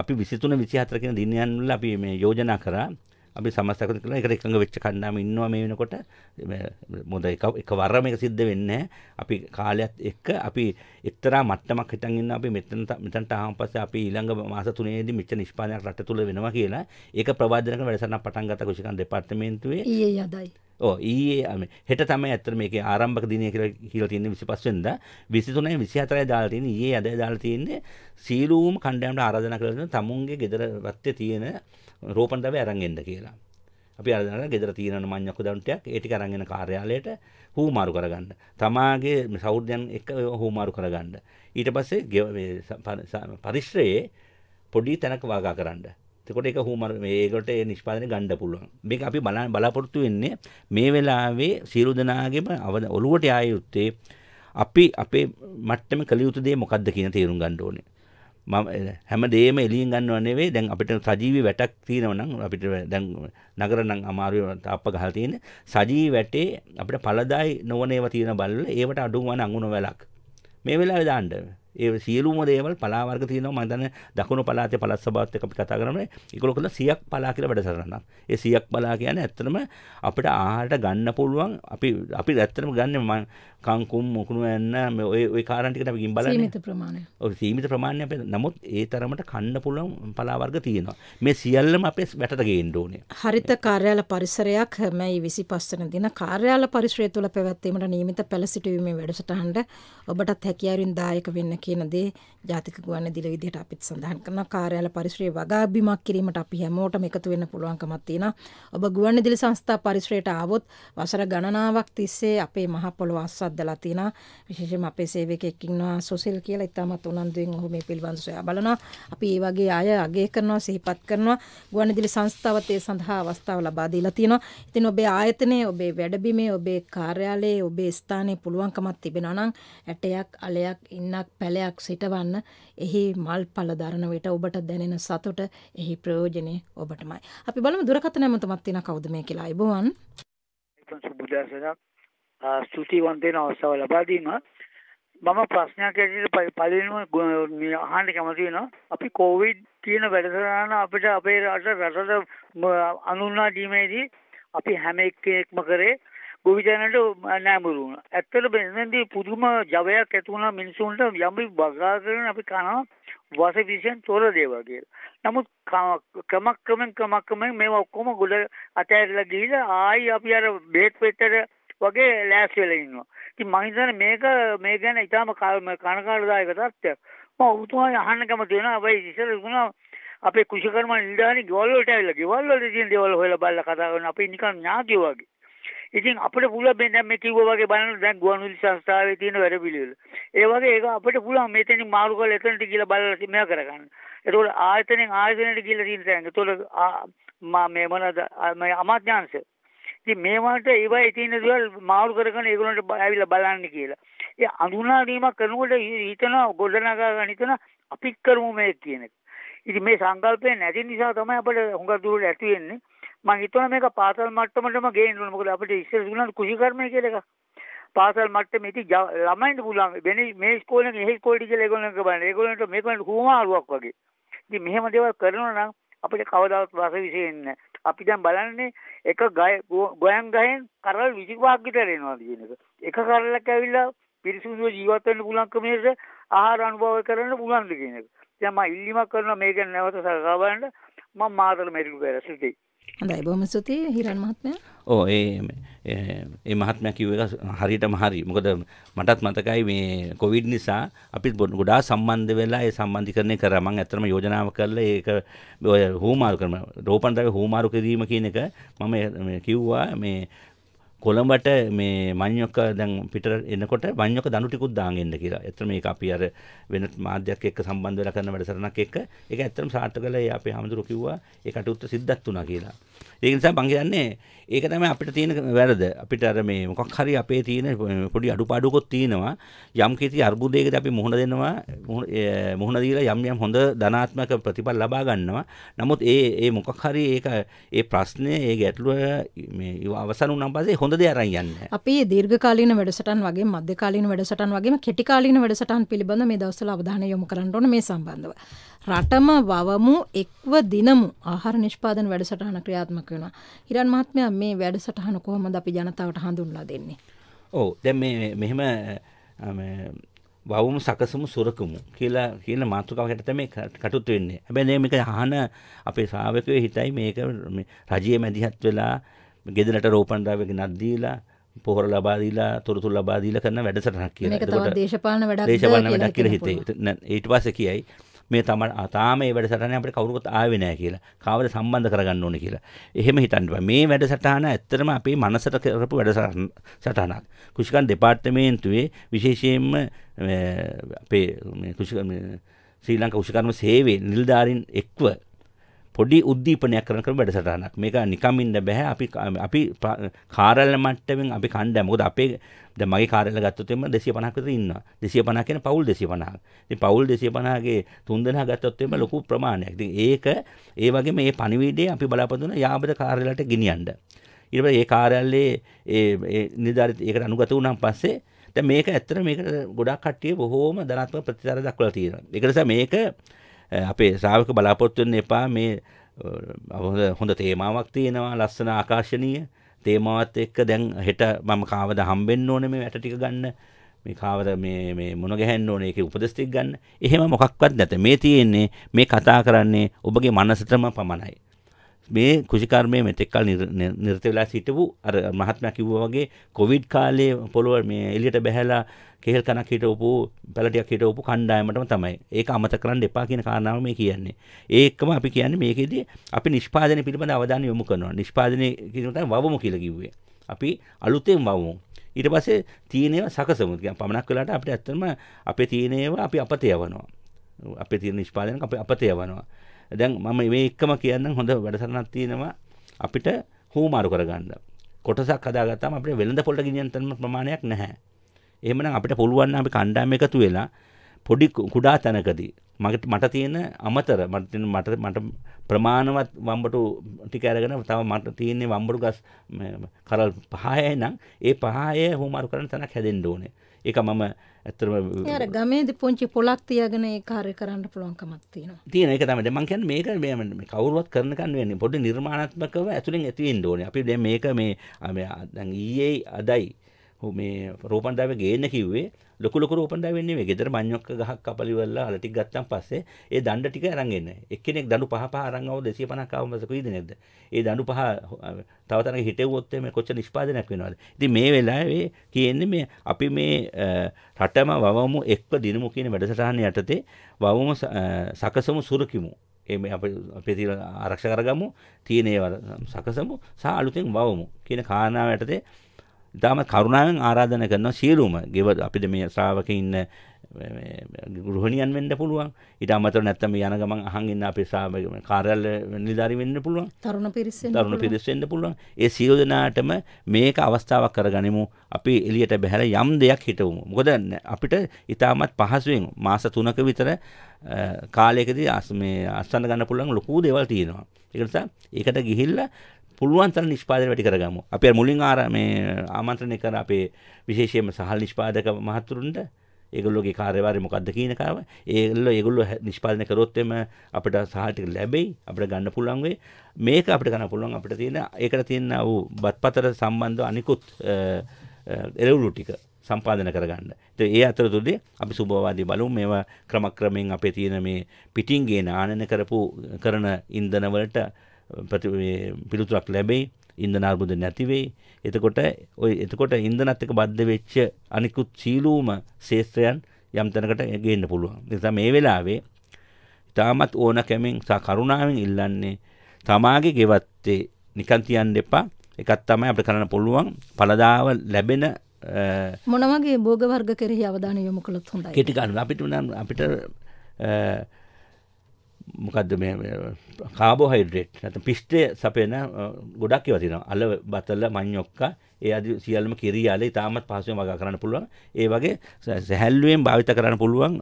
අපි 23 24 කියන දිනයන් වල අපි මේ යෝජනා කරා අපි සමස්තකත කරන එකට එකඟ වෙච්ච කණ්ඩායම ඉන්නවා මේ වෙනකොට මොඳ එක එකවර මේක සිද්ධ වෙන්නේ අපි කාලයත් එක්ක අපි එක්තරා මට්ටමක් හිතන් ඉන්න අපි මෙතන මෙතනට ආවන් පස්සේ අපි ඊළඟ මාස 3ේදී මෙච්චර නිෂ්පාදනයක් රට තුල වෙනවා කියලා ඒක ප්‍රවාදනය කරන වැඩසටහනක් පටන් ගත්ත කුෂිකන් දෙපාර්තමේන්තුවේ ඊයේ යදයි ඕ ඊයේ හෙට තමයි ඇත්තට මේකේ ආරම්භක දිනය කියලා කියලා තියෙන්නේ 25 වෙනිදා 23යි 24යි දාලා තියෙන්නේ ඊයේ අදයි දාලා තියෙන්නේ සීලූම් කණ්ඩායමට ආරාධනා කරලා තමුන්ගේ ගෙදර රැත්තේ තියෙන රෝපණ ද්‍රව්‍ය අරන් එන්න කියලා. අපි අර දැනගන්න ගෙදර තියෙන මඤ්ඤක් උදව්ටයක් ඒ ටික අරන් එන කාර්යාලයට හුවමාරු කරගන්න. තමාගේ සෞර්ධයන් එක්ක හුවමාරු කරගන්න. ඊට පස්සේ මේ පරිශ්‍රයේ පොඩි තැනක වාගා කරන්න. එතකොට ඒක හුවමාරු මේකට ඒ නිෂ්පාදනය ගන්න පුළුවන්. මේක අපි බලාපොරොත්තු වෙන්නේ මේ වෙලාවේ සියලු දෙනාගේම ඔළුවට ආය යුත්තේ අපි අපේ මට්ටමේ කළ යුතු දේ මොකක්ද කියන තේරුම් ගන්න ඕනේ. මම හැම දේම එලියෙන් ගන්නව නෙවෙයි දැන් අපිට සජීවී වැටක් තියෙනව නම් අපිට දැන් නගර නම් අමාරුයි අප්ප ගහලා තියෙන සජීවී වැටේ අපිට පළදායි නොවන ඒවා තියෙන බල්ල ඒවට අඩු වන අඟුණ වැලක් මේ වෙලාවේ දාන්න ඒ සියලුම දේවල් පලා වර්ග තියෙනවා මම දන්නේ දකුණු පළාතේ පළාත් සභාවත් එක්ක අපි කතා කරන්නේ ඒගොල්ලෝ කරලා 100ක් පලා කියලා වැඩසටහනක්. ඒ 100ක් පලා කියන්නේ ඇත්තටම අපිට ආහාරට ගන්න පුළුවන් අපි අපි ඇත්තටම ගන්න මම කංකුම් මොකුණු ඇන්න මේ ඔය ඔය කාරණා ටිකට අපි ගින් බලන්නේ සීමිත ප්‍රමාණය. ඔව් සීමිත ප්‍රමාණය අපේ නමුත් ඒ තරමට කන්න පුළුවන් පලා වර්ග තියෙනවා. මේ සියල්ලම අපේ වැටට ගේන්න ඕනේ. හරිත කාර්යාල පරිසරයක් මැයි 25 වෙනි දින කාර්යාල පරිසරය තුළ පැවැත්වීමට නියමිත පැළ සිටීමේ වැඩසටහනට ඔබටත් හැකියාවෙන් දායක වෙන්න කියන දේ ජාතික ගුවන් දිල විදිහට අපිත් සඳහන් කරන කාර්යාල පරිශ්‍රයේ වගාබිමක් කිරීමට අපි හැමෝටම එකතු වෙන්න පුළුවන්කමක් තියෙනවා. ඔබ ගුවන් දිල සංස්ථා පරිශ්‍රයට ආවොත් වසර ගණනාවක් තිස්සේ අපේ මහ පොළොව අස්සද්දලා තියෙනවා. විශේෂයෙන්ම අපේ සේවකයෙක් ඉන්නවා සොසෙල් කියලා. ඉතාමත් උනන්දුවෙන් ඔහු මේ පිළිබඳව සොයා බලනවා. අපි ඒ වගේ අය අගය කරනවා, සිහිපත් කරනවා. ගුවන් දිල සංස්ථාවත් ඒ සඳහා අවස්ථාව ලබා දීලා තියෙනවා. ඉතින් ඔබේ ආයතනයේ, ඔබේ වැඩබිමේ, ඔබේ කාර්යාලයේ, ඔබේ ස්ථානයේ පුළුවන්කමක් තිබෙනවා නම් ඇටයක්, අලයක්, ඉන්නක්, පැලයක් කාලයක් සිටවන්න එහි මල් පල දරන විට ඔබට දැනෙන සතුට එහි ප්‍රයෝජනය ඔබටමයි. අපි බලම දුරකතන ඇමතුමත්තින කවුද මේ කියලා අයිබවන් සුබදසනක් ස්තුතිවන්තය අවස්සාව ලබාදීම මම ප්‍රශ්නයක් ඇට පලනුම අහන්ට කැමතින අපි කෝවිඩ් තියෙන වැඩසරාන අපිට අපේ රට රටට අනුන්නා දීමේදී අපි හැම එක්කෙක්ම කරේ ගොවිතැනට නෑඹුරු වුණා. ඇත්තට මෙතනදී පුදුම ජවයක් ඇති වුණා මිනිසුන්ට යම් බගා කරන අපි කනවා වස විෂෙන් තොර දේවල් කියලා. නමුත් ක්‍රමක්‍රමෙන් ක්‍රමක්‍රමෙන් මේවා ඔක්කොම ගොඩ අතහැරලා ගිහිලා ආයි අපි අර බෙහෙත් පෙට්ටට වගේ ලෑස්ති වෙලා ඉන්නවා. ඉතින් මම හිතන්නේ මේක මේ ගැන ඊටාම කනකාඩදායක තත්ත්වයක්. මම ඔබතුමාට අහන්න කැමති වෙනවා. හැබැයි ඉතින් ඉතින් අපේ කුෂිකර්ම නිලධානී ගෙවල් වලට ඇවිල්ලා ගෙවල් වල තියෙන දේවල් හොයලා බලලා කතා කරන අපේ නිකන් ඥාතියෝ වගේ. ඉතින් අපිට පුළුවන් දැන් මේ කිව්වා වගේ බලන්න දැන් ගුවන්විදුලි සංස්ථාවේ තියෙන වැඩ පිළිවෙල. ඒ වගේ ඒක අපිට පුළුවන් මෙතනින් මාරු කරලා එතනට ගිහලා බලලා මෙයා කරගන්න. ඒතකොට ආයතනෙන් ආයතනෙට ගිහලා තියෙන තැන. ඒතකොට මා මේ මොනද මේ අමාත්‍යාංශ. ඉතින් මේ වලට ඒවයි තියෙන දේවල් මාරු කරගෙන ඒගොල්ලන්ට ඇවිල්ලා බලන්න කියලා. ඒ අඳුනා ගැනීමක් කරනකොට හිතන ගොඩනගා ගන්න හිතන අපි කරමු මේ කියන එක. ඉතින් මේ සංකල්පය නැති නිසා තමයි අපිට හුඟක් දුරට ඇති වෙන්නේ. මම හිතනවා මේක පාසල් මට්ටමටම ගේන්න ඕන මොකද අපිට ඉස්සර දුන්නා කුෂි කර්මය කියලා එකක් පාසල් මට්ටමේදී ළමයින්ට පුළුවන් වෙන මේ ඉස්කෝලේ එහෙ ඉස්කෝලේ කියලා ඒගොල්ලන්ට බලන්න ඒගොල්ලන්ට මේකට හුමාරුවක් වගේ ඉතින් මෙහෙම දේවල් කරනවා නම් අපිට කවදාවත් රස විශේෂ අපි දැන් බලන්නේ එක ගොයන් ගහෙන් කරල් 25ක් විතර එනවා කියන එක. එක කරලක් ඇවිල්ලා පිරිසිදුව ජීවත් වෙන්න පුළුවන් කමේට ආහාර අනුභව කරන්න පුළුවන් ද කියන එක. දැන් මම ඉල්ලීමක් කරනවා මේක නැවත සලකා බලන්න මම මාතර මෙරිලු පෙරසිටි. හොඳයි බොහොම ස්තුතියි හිරන් මහත්මයා. ඕ ඒ ඒ මහත්මයා කිව්ව එක හරියටම හරි. මොකද මටත් මතකයි මේ කොවිඩ් නිසා අපිත් ගොඩාක් සම්බන්ධ වෙලා ඒ සම්බන්ධීකරණය කරා. මම ඇත්තටම යෝජනාව කරලා ඒක ඔය හුමාරු කරන රෝපණතාවේ හුමාරු කිරීම කියන එක මම කිව්වා මේ කොළඹට මේ මඤ්ඤොක දැන් පිටර එනකොට මඤ්ඤොක දණු ටිකුත් දාන් එන්න කියලා. ඇත්තට මේක අපි අර වෙන මාධ්‍යයක් එක්ක සම්බන්ධ වෙලා කරන වැඩසටහනක් එක්ක ඒක ඇත්තටම සාර්ථක කළා. ඒ අපේ හැමදෙරෝ කිව්වා ඒ කටයුත්ත සිද්ධත් වුණා කියලා. ඒක නිසා මං කියන්නේ ඒක තමයි අපිට තියෙන වැරද. අපිට අර මේ මොකක් හරි අපේ තියෙන පොඩි අඩුපාඩුකුත් තියෙනවා. යම් කිසි අර්බුදයකට අපි මුහුණ දෙනවා. මුහුණ දීලා යම් යම් හොඳ ධනාත්මක ප්‍රතිඵල ලබා ගන්නවා. නමුත් ඒ ඒ මොකක් හරි ඒක ඒ ප්‍රශ්නේ ඒ ගැටලුව මේ අවසන් වුණාන් පස්සේ හොඳ දේ අරන් යන්න. අපි දීර්ඝකාලීන වැඩසටහන් වගේ මධ්‍යකාලීන වැඩසටහන් වගේම කෙටිකාලීන වැඩසටහන් පිළිබඳ මේ දවස්වල අවධානය යොමු කරන්න ඕන මේ සම්බන්ධව. රටම වවමු එක්ව දිනමු ආහාර නිෂ්පාදන වැඩසටහන ක්‍රියාත්මක වෙනවා. හිරන් මහත්මයා මේ වැඩසටහන කොහොමද අපි ජනතාවට හඳුන්ලා දෙන්නේ? ඔව් දැන් මේ මෙහෙම වවුම සකසමු සුරකමු කියලා කියන මාතෘකාව හැට තමයි කටයුතු වෙන්නේ. හැබැයි මේක අහන අපේ ශ්‍රාවකයෝ හිතයි මේක රජයේ මැදිහත් වෙලා ගෙදරට රෝපන්ඩාවක නද්දීලා පොහොර ලබාදීලා තොරතුල් ලබාදීලා කරන වැඩසටනක් කිය දේශපාන වැඩ දේශපාන වැඩක් කියල හිතේ ඊට පස කියයි මේ තම අතාම වැඩසටන අපට කවරුත් ආවෙනෑ කියලා කාවද සම්බන්ධ කරගන්න ඕන කියලා එහෙම හිතන්ව මේ වැඩසටහන ඇත්තරම අපේ මනසට කරපු වැඩ සටහනක් කුෂිකන් දෙපාර්තමේන්තුවේ විශේෂයෙන්ම අපේ ශ්‍රී ලංක උෂිකර්ම සේවේ නිල්ධාරින් එක්ව පොඩි උද්දීපනයක් කරන කරන වැඩසටහනක්. මේක නිකම් ඉන්න බෑ. අපි අපි කාර්යාලය මට්ටමින් අපි කණ්ඩායම. මොකද අපේ දැන් මගේ කාර්යාලය ගත්තොත් එimhe 250ක් විතර ඉන්නවා. 250 කියන්නේ පවුල් 250ක්. ඉතින් පවුල් 250ගේ 3 දෙනා ගත්තොත් එimhe ලොකු ප්‍රමාණයක්. ඉතින් ඒක ඒ වගේම මේ පණිවිඩය අපි බලාපොරොත්තු වෙන යාබද කාර්යාලයට ගෙනියන්න. ඊට පස්සේ ඒ කාර්යාලයේ ඒ නිර්ධාරිත ඒකට අනුගත වුණාන් පස්සේ දැන් මේක ඇත්තට මේකට ගොඩක් කට්ටිය බොහෝම ධනාත්මක ප්‍රතිචාර දක්වලා තියෙනවා. ඒක නිසා මේක අපේ ශ්‍රාවක බලාපොත්තුවෙන්න එපා මේ හොඳ තේමාවක් තියෙනවා ලස්සන ආකාශනීය තේමාවත් එක්ක දැන් හෙට මම කාවද හම්බෙන්න ඕන මේ වැට ටික ගන්න මේ කාවද මේ මේ මොන ගැහෙන්න ඕනේ ඒකේ උපදෙස් ටික ගන්න. එහෙම මොකක්වත් නැත. මේ තියෙන්නේ මේ කතා කරන්නේ ඔබගේ මනසටම පමණයි. මේ කෘෂිකර්මය මෙතෙක්කල් නිර්ත වෙලා සිටපු අර මහත්මයා කිව්වා වගේ කොවිඩ් කාලේ පොළොව මේ එළියට බැහැලා කෙහෙල් කනක් හිටවපු පැලටියක් හිටවපු කණ්ඩායමටම තමයි. ඒක අමතක කරන්න එපා කියන කාරණාව මේ කියන්නේ. ඒකම අපි කියන්නේ මේකෙදී අපි නිෂ්පාදනය පිළිබඳ අවධානය යොමු කරනවා. නිෂ්පාදනය කියන තමයි වවමු කියලා කිව්වේ. අපි අලුතෙන් වවමු. ඊට පස්සේ තියෙනේව සකසමු. කියන්නේ පමණක් වෙලාට අපිට ඇත්තම අපේ තියෙනේව අපි අපතේ යවනවා. අපේ තියෙන නිෂ්පාදනය අපි අපතේ යවනවා. දැන් මම මේ එකම කියන්න හොඳ වැඩසරණක් තියෙනවා අපිට හූමාරු කරගන්න. කොටසක් හදාගත්තාම අපිට වෙළඳ පොළ ගෙනියන්න තරම් ප්‍රමාණයක් නැහැ. එහෙමනම් අපිට පුළුවන් අපි කණ්ඩායම එකතු වෙලා පොඩි කුඩා තැනකදී මට මට තියෙන අමතර මට මට මට ප්‍රමාණවත් වම්බටු ටික අරගෙන තව මට තියෙන වම්බටු ගස් කරල් පහයයි නම් ඒ පහය හුමාරු කරන තැනක් හැදෙන්න ඕනේ. ඒක මම ඇත්තටම අර ගමේදී පුංචි පොලක් තියාගෙන ඒ කාර්ය කරන්න පුළුවන්කමක් තියෙනවා. තියෙන ඒක තමයි. දැන් මම කියන්නේ මේක මේ කවුරුවත් කරන කන් වෙන්නේ පොඩි නිර්මාණාත්මකව ඇතුලෙන් ඇති වෙන්න ඕනේ. අපි දැන් මේක මේ දැන් ඊයේ අදයි මේ රෝපණ්ඩාවේ ගේන්න කිව්වේ ලොකු ලොකු රූපණ්ඩා වෙන්නේ මේ ගෙදර මඤ්ඤොක්ක ගහක් කපලිවලා අල ටික ගත්තන් පස්සේ ඒ දණ්ඩ ටික අරන් එන්න. එක්කෙනෙක් දඬු පහ පහ අරන් ආව 250ක් ආවම කොයිද නේද? ඒ දඬු පහ තව තැනක හිටෙව්වොත් මේ කොච්චර නිෂ්පාදනයක් වෙනවද? ඉතින් මේ වෙලාවේ කියන්නේ මේ අපි මේ රටම වවමු එක්ව දිනමු කියන වැඩසටහන යටතේ වවමු සකසමු සුරකිමු ඒ අපේ තියෙන ආරක්ෂා කරගමු තියෙන ඒවා සකසමු සහ අලුතෙන් වවමු කියන කාරණාව යටතේ ඉතාම කරුණාවෙන් ආරාධනා කරනවා සියලුම ගෙව අපිට මේ ශ්‍රාවක ඉන්න ගෘහණියන් වෙන්න පුළුවන් ඊට අමතරව නැත්නම් යන ගමන් අහන් ඉන්න අපේ ශ්‍රාවක කාර්යාල නිලධාරි වෙන්න පුළුවන් තරුණ පිරිස් වෙන්න තරුණ පිරිස් වෙන්න පුළුවන් ඒ සියලු දෙනාටම මේක අවස්ථාවක් කරගනිමු අපි එළියට බහැලා යම් දෙයක් හිතවමු මොකද අපිට ඉතාමත් පහසුවෙන් මාස 3ක විතර කාලයකදී මේ අස්සන්න ගන්න පුළුවන් ලොකු දේවල් තියෙනවා ඒක නිසා ඒකට ගිහිල්ලා පුළුවන් තරම් නිෂ්පාදනය වැඩි කරගමු. අපි අර මුලින් ආර මේ ආමන්ත්‍රණය කර අපේ විශේෂයෙන්ම සහල් නිෂ්පාදක මහතුරුන්ට ඒගොල්ලෝගේ කාර්යභාරය මොකද්ද කියන කාව ඒගොල්ලෝ ඒගොල්ලෝ නිෂ්පාදනය කරොත් එම අපිට සහාටික ලැබෙයි අපිට ගන්න පුළුවන් වෙයි මේක අපිට ගන්න පුළුවන් අපිට තියෙන ඒකට තියෙන වූ බත්පතර සම්බන්ධ අනිකුත් එළවලු ටික සම්පාදනය කරගන්න. ඉතින් ඒ අතරතුරදී අපි සුබවාදී බලමු මේවා ක්‍රමක්‍රමයෙන් අපේ තියෙන මේ පිටින් ගේන ආනන කරපු කරන ඉන්ධන වලට පිළිතුරක් ලැබෙයි ඉන්ධන අර්බුද නැති වෙයි. එතකොට ඔය එතකොට ඉන්ධනත් එක්ක බද්ධ වෙච්ච අනිකුත් සීලූම ශේත්‍රයන් යම් තැනකට ගේන්න පුළුවන්. ඒ නිසා මේ වෙලාවේ තාමත් ඕන කැමෙන් සා කරුණාවෙන් ඉල්ලන්නේ තමාගේ ගෙවත්තේ නිකන් තියන්න එපා. එකක් තමයි අපිට කරන්න පුළුවන් පළදාව ලැබෙන මොන වගේ භෝග වර්ග කෙරෙහි අවධානය යොමු කළොත් හොඳයි. කෙටි ගන්න අපිට අපිට මොකක්ද මේ කාබෝහයිඩ්‍රේට් නැත්නම් පිෂ්ඨය සපයන ගොඩක් ඒවා තියෙනවා. අල බතල මඤ්ඤොක්ක ඒ আদি සියල්ලම කිරි අල ඉතාමත් පහසුවෙන් වගා කරන්න පුළුවන්. ඒ වගේ සැහැල්ලුවෙන් භාවිත කරන්න පුළුවන්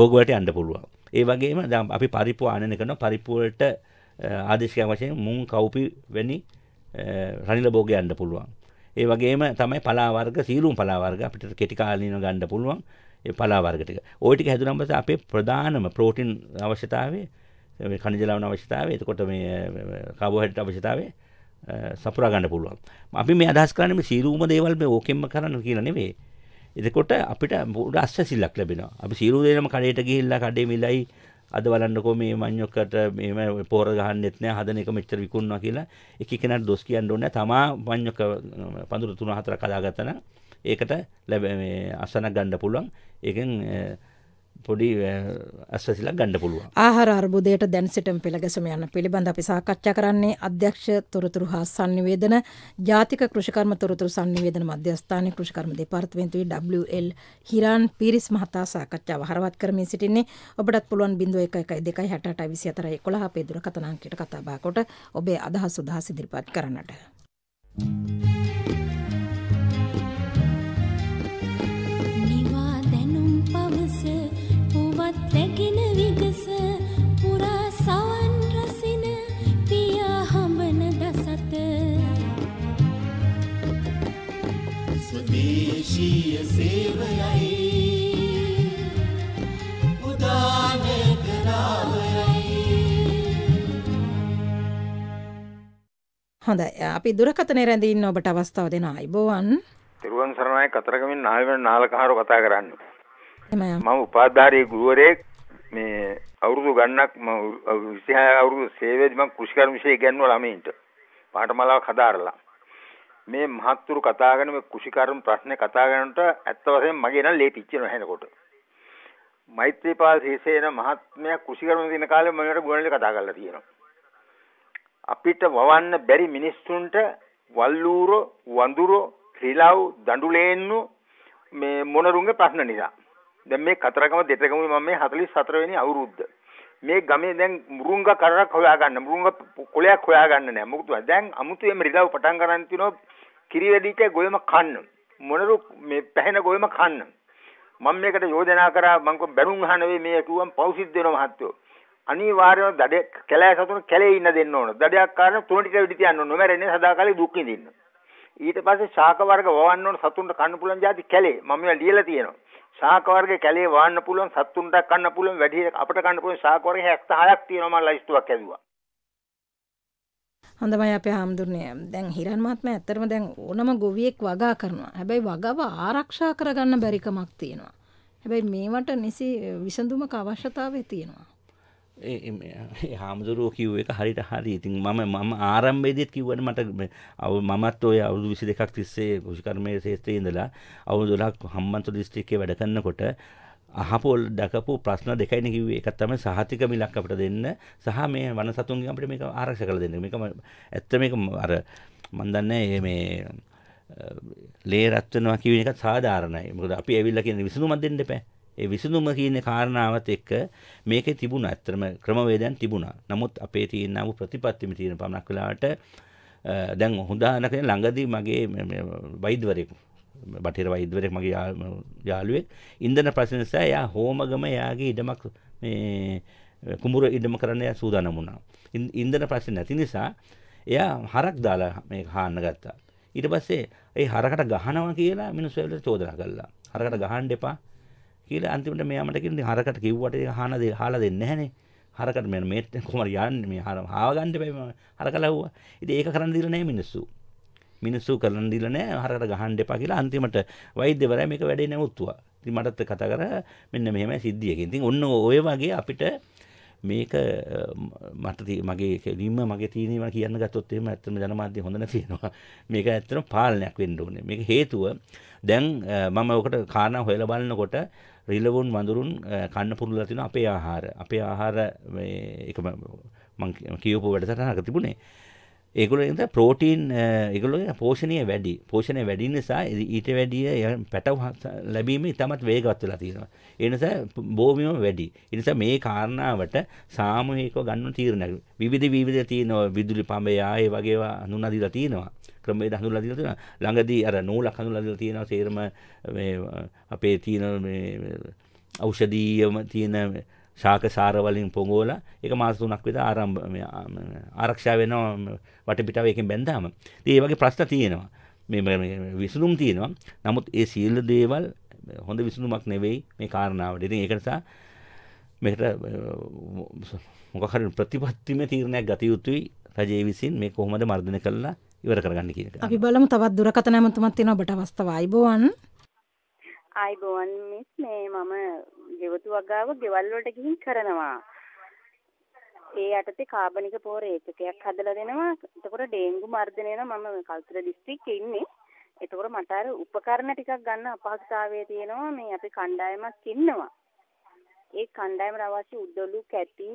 භෝග වලට යන්න පුළුවන්. ඒ වගේම දැන් අපි පරිප්පු ආනයනය කරන පරිප්පු වලට ආදේශකයන් වශයෙන් මුං කව්පි වැනි රනිල භෝග යන්න පුළුවන්. ඒ වගේම තමයි පලා වර්ග සීලුම් පලා වර්ග අපිට කෙටි කාලීනව ගන්න පුළුවන්. ඒ පලා වර්ග ටික. ওই ටික හැදුනම පස්සේ අපේ ප්‍රධානම ප්‍රෝටීන් අවශ්‍යතාවය මේ ඛනිජ ලවණ අවශ්‍යතාවය එතකොට මේ කාබෝහයිඩ්‍රේට් අවශ්‍යතාවය සපුරා ගන්න පුළුවන්. අපි මේ අදහස් කරන්නේ මේ සීරුම දේවල් මේ ඕකෙන්ම කරන්න කියලා නෙවෙයි. එතකොට අපිට පොඩි අස්සසිල්ලක් ලැබෙනවා. අපි සීරු දේනම කඩේට ගිහිල්ලා කඩේ මිලයි අද බලන්නකෝ මේ මඤ්ඤොක්කට මේම පොර ගහන්නෙත් නෑ හදන එක මෙච්චර විකුණනවා කියලා එක එකනට දොස් කියන්න ඕනේ තමා මඤ්ඤොක්ක පඳුරු 3 4ක් හදාගත්තා නම් ඒකට ලැබ මේ අසනක් ගන්න පුළුවන් ඒකෙන් පොඩි ඇස්වැසිලක් ගණඩ පුළුව ආහාර අර්බුදයට දැන්සිටම පෙළගැසම යන පිළිබඳ අපි සාකච්ඡා කරන්නේ අධ්‍යක්ෂ තොරතුරු හා සංනිවේදන ජාතික කෘෂිකර්ම තොරතුරු සංනිවේදන මධ්‍යස්ථානය කෘෂිකර්ම දෙපාර්තමේන්තුවේ WL හිරාන් පිරිස් මහතා සාකච්ඡාව හරවත් කරමින් සිටින්නේ ඔබටත් පුළුවන් බිඳුව එක එකයි දෙකයි හැට අටයි විසි අතරයි එකොළහ අපේ දුර කතනාංකයට කතාබා කොට ඔබේ අදහස් උදහස් ඉදිරිපත් කරන්නට. Thank you. දේශීය සේවයයි උදාන කරාවයයි හොඳයි අපි දුරකතන රැඳීන් ඔබට අවස්ථාව දෙෙන අයිබෝවන් තිරුවන් සරණය කතරකමින් නායවන නාලකාරු කතා කරන්න මම උපාධාරය ගුවරෙක් මේ අවුරුදු ගන්නක් විසිහ අවුරුදු සේවේදම කෘෂිකර්මිෂය ගැන්ව ළමයින්ට පාටමලාව කදාරලා මේ මහත්තුරු කතා කරන මේ කුෂිකර්ම ප්‍රශ්නේ කතා කරනට ඇත්ත වශයෙන්ම මගේ නම් ලේපිච්චින හැනකොට මෛත්‍රීපාල සීසේන මහත්මයා කුෂිකර්ම දින කාලේ මම ගුණලේ කතා කරලා තියෙනවා අපිට වවන්න බැරි මිනිස්සුන්ට වල්ලූර වඳුර ත්‍රිලව් දඬුලේන්නු මේ මොනරුන්ගේ ප්‍රශ්න නිසා දැන් මේ කතරගම දෙතගම මම මේ 44 වෙනි අවුරුද්ද මේ ගමේ දැන් මුරුංග කරක් හොයාගන්න මුරුංග කොලයක් හොයාගන්න නෑ මොකද දැන් අමුතුවෙම රිලව් පටන් ගන්න තියෙනවා කිරි වැඩිච්ච ගොයම කන්න මොනරු මේ පැහෙන ගොයම කන්න මම මේකට යෝජනා කරා මම කො බැනුම් අහන වෙයි මේ කිව්වම් පෞසිද්ධ වෙන මහත්තයෝ අනිවාර්යයෙන්ම දඩේ කැලෑ සතුන කැලේ ඉන්න දෙන්න ඕන දඩයක් කාරණා තුනට වැඩි තියන්න ඕන නොමැරෙන්නේ සදාකාලේ දුක් විඳින්න ඊට පස්සේ ශාක වර්ග වවන්න ඕන සතුන්ට කන්න පුළුවන් જાති කැලේ මම මේවා ලියලා තියෙනවා ශාක වර්ග කැලේ වවන්න පුළුවන් සතුන්ට කන්න පුළුවන් වැඩි අපිට කන්න පුළුවන් ශාක වර්ග 76ක් තියෙනවා මම ලයිස්ට් එකක් ඇදුවා හොඳමයි අපේ හාමුදුරනේ දැන් හිරන් මහත්මයා ඇත්තටම දැන් ඕනම ගොවියෙක් වගා කරනවා. හැබැයි වගාව ආරක්ෂා කරගන්න බැරිකමක් තියෙනවා. හැබැයි මේවට නිසි විසඳුමක අවශ්‍යතාවය තියෙනවා. ඒ හාමුදුරුවෝ කිව් එක හරිට හරි ඉතින් මම මම ආරම්භේදෙත් කිව්වට මට අව මමත් ඔය අවුරුදු විසි දෙකක් තිස්සේ කෘෂිකර්මය ශේත්‍රයේ ඉඳලා අවුරුදු 12ක් හම්බන්තොට දිස්ත්‍රික්කේ වැඩ කරනකොට අහපොල් දකපු ප්‍රශ්න දෙකයින කිව්වේ එකක් තමයි සහතික මිලක් අපිට දෙන්න සහ මේ වනසතුන්ගෙන් අපිට මේක ආරක්ෂා කරලා දෙන්න. මේක ඇත්ත මේක අර මම දන්නේ මේ ලේ රත් වෙනවා කියන එක සාධාරණයි. මොකද අපි ඇවිල්ලා කියන විසඳුමක් දෙන්න එපා. ඒ විසඳුම කියන කාරණාවත් එක්ක මේකේ තිබුණා. ඇත්තම ක්‍රමවේදයන් තිබුණා. නමුත් අපේ තියෙනා වූ ප්‍රතිපත්තිම තියෙන පමණක් වෙලාවට දැන් හොඳානක ළඟදී මගේ වෛද්‍යවරයෙකු බටහිර වෛද්‍යවරයෙක් මගේ යාළුවෙක් ඉන්ධන ප්‍රශ්න නිසා එයා හෝමගම එයාගේ ඉඩමක් මේ කුඹුර ඉඩම කරන්න එයා සූදානම් වුණා. ඉන්ධන ප්‍රශ්න නැති නිසා එයා හරක් දාලා මේ හාන්න ගත්තා. ඊට පස්සේ ඒ හරකට ගහනවා කියලා මිනිස්සු ඒවලට චෝදනා කළා. හරකට ගහන්න එපා කියලා අන්තිමට මෙයා මට කියන්නේ හරකට කිව්වට ඒක හාන දෙ හාලා දෙන්නේ නැහනේ. හරකට මේ මේ කොහමද යන්නේ මේ හාව ගන්න එපා හරක ලව්වා. ඉතින් ඒක කරන්න දෙන්නේ නැහැ මිනිස්සු. මිනිස්සු කරන්න දීලා නැහැ හරකට ගහන්න එපා කියලා අන්තිමට වෛද්‍යවරයා මේක වැඩේ නැවතුවා. ඉතින් මටත් කතා කරා මෙන්න මෙහෙමයි සිද්ධියක. ඉතින් ඔන්න ඔය වගේ අපිට මේක මට මගේ කෙලින්ම මගේ තීනීම කියන්න ගත්තොත් එහෙම ඇත්තම ජනමාධ්‍ය හොඳ නැති වෙනවා. [laughs] මේක ඇත්තම පාලනයක් වෙන්න ඕනේ. මේක හේතුව දැන් මම ඔකට කාරණා හොයලා බලනකොට රිලවුන් වඳුරුන් කන්න පුරුදුලා තියෙන අපේ ආහාර. අපේ ආහාර මේ එකම මම කියවපු වැඩසටහනක තිබුණේ. ඒගොල්ලෝ ප්‍රෝටීන් ඒගොල්ලෝගේ පෝෂණය වැඩි. පෝෂණය වැඩි නිසා ඊට වැඩිය පැටව ලැබීම ඉතාමත් වේගවත් වෙලා තියෙනවා. ඒ නිසා භූමියම වැඩි. ඒ නිසා මේ කාරණාවට සාමූහිකව ගන්න තීරණ විවිධ විවිධ තියෙනවා විදුලි පඹය ආයේ වගේ හඳුන්වලා තියෙනවා. ක්‍රමවේද හඳුන්වලා දීලා තියෙනවා. ළඟදී අර නූලක් හඳුන්වලා දීලා තියෙනවා සේරම මේ අපේ තියෙන මේ ඖෂධීයම තියෙන ශාක සාර වලින් පොඟෝලා ඒක මාස 3ක් විතර ආරම්භ ආරක්ෂා වෙනවා වටපිටාව එකෙන් බැඳාම. ඉතින් ඒ වගේ ප්‍රශ්න තියෙනවා. මේ විසඳුම් තියෙනවා. නමුත් ඒ සියලු දේවල් හොඳ විසඳුමක් නෙවෙයි මේ කාරණාවට. ඉතින් ඒක නිසා මේකට මොකක් හරි ප්‍රතිපත්තිමේ තීරණයක් ගත යුතුයි රජයේ විසින් මේ කොහොමද මර්ධනය කළා ඉවර කරගන්න කියන එක. අපි බලමු තවත් දුරකථන ඇමතුමක් තියෙනවා ඔබට අවස්ථාව ආයිබෝවන්. ආයිබෝවන් මිස් මේ මම ගෙවතු වගාව ගෙවල් වලට ගිහින් කරනවා. ඒ යටතේ කාබනික පෝර ඒකකයක් හදලා දෙනවා. එතකොට ඩේන්ගු මර්ධනය වෙන මම කල්තර දිස්ත්‍රික්කේ ඉන්නේ. එතකොට මට අර උපකරණ ටිකක් ගන්න අපහසුතාවය තියෙනවා. මේ අපි කණ්ඩායමක් ඉන්නවා. ඒ කණ්ඩායමට අවශ්‍ය උඩලු කැටි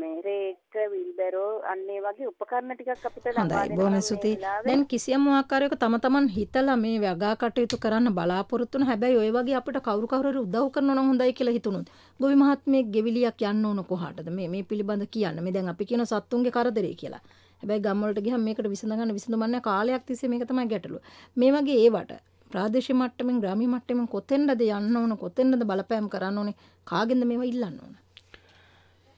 මේ රේක විල්බැරෝ අන්න ඒ වගේ උපකරණ ටිකක් අපිට හොඳයි බොහොම ස්තුතියි. දැන් කිසියම් ආකාරයක තම තමන් හිතලා මේ වගා කටයුතු කරන්න බලාපොරොත්තු වෙන හැබැයි ඔය වගේ අපිට කවුරු කවුරු හරි උදව් කරනවා නම් හොඳයි කියලා හිතුණොත් ගොවි මහත්මයෙක් ගෙවිලියක් යන්න ඕන කොහාටද මේ මේ පිළිබඳ කියන්න. මේ දැන් අපි කියන සත්තුන්ගේ කරදරේ කියලා. හැබැයි ගම් වලට ගියහම මේකට විසඳගන්න විසඳුමක් කාලයක් තිස්සේ මේක තමයි ගැටලුව. මේ වගේ ඒවට ප්‍රාදේශීය මට්ටමින් ග්‍රාමීය මට්ටමින් කොතෙන්ද යන්න ඕන කොතෙන්ද බලපෑම් කරන්න ඕනේ කාගෙන්ද මේවා ඉල්ලන්න ඕන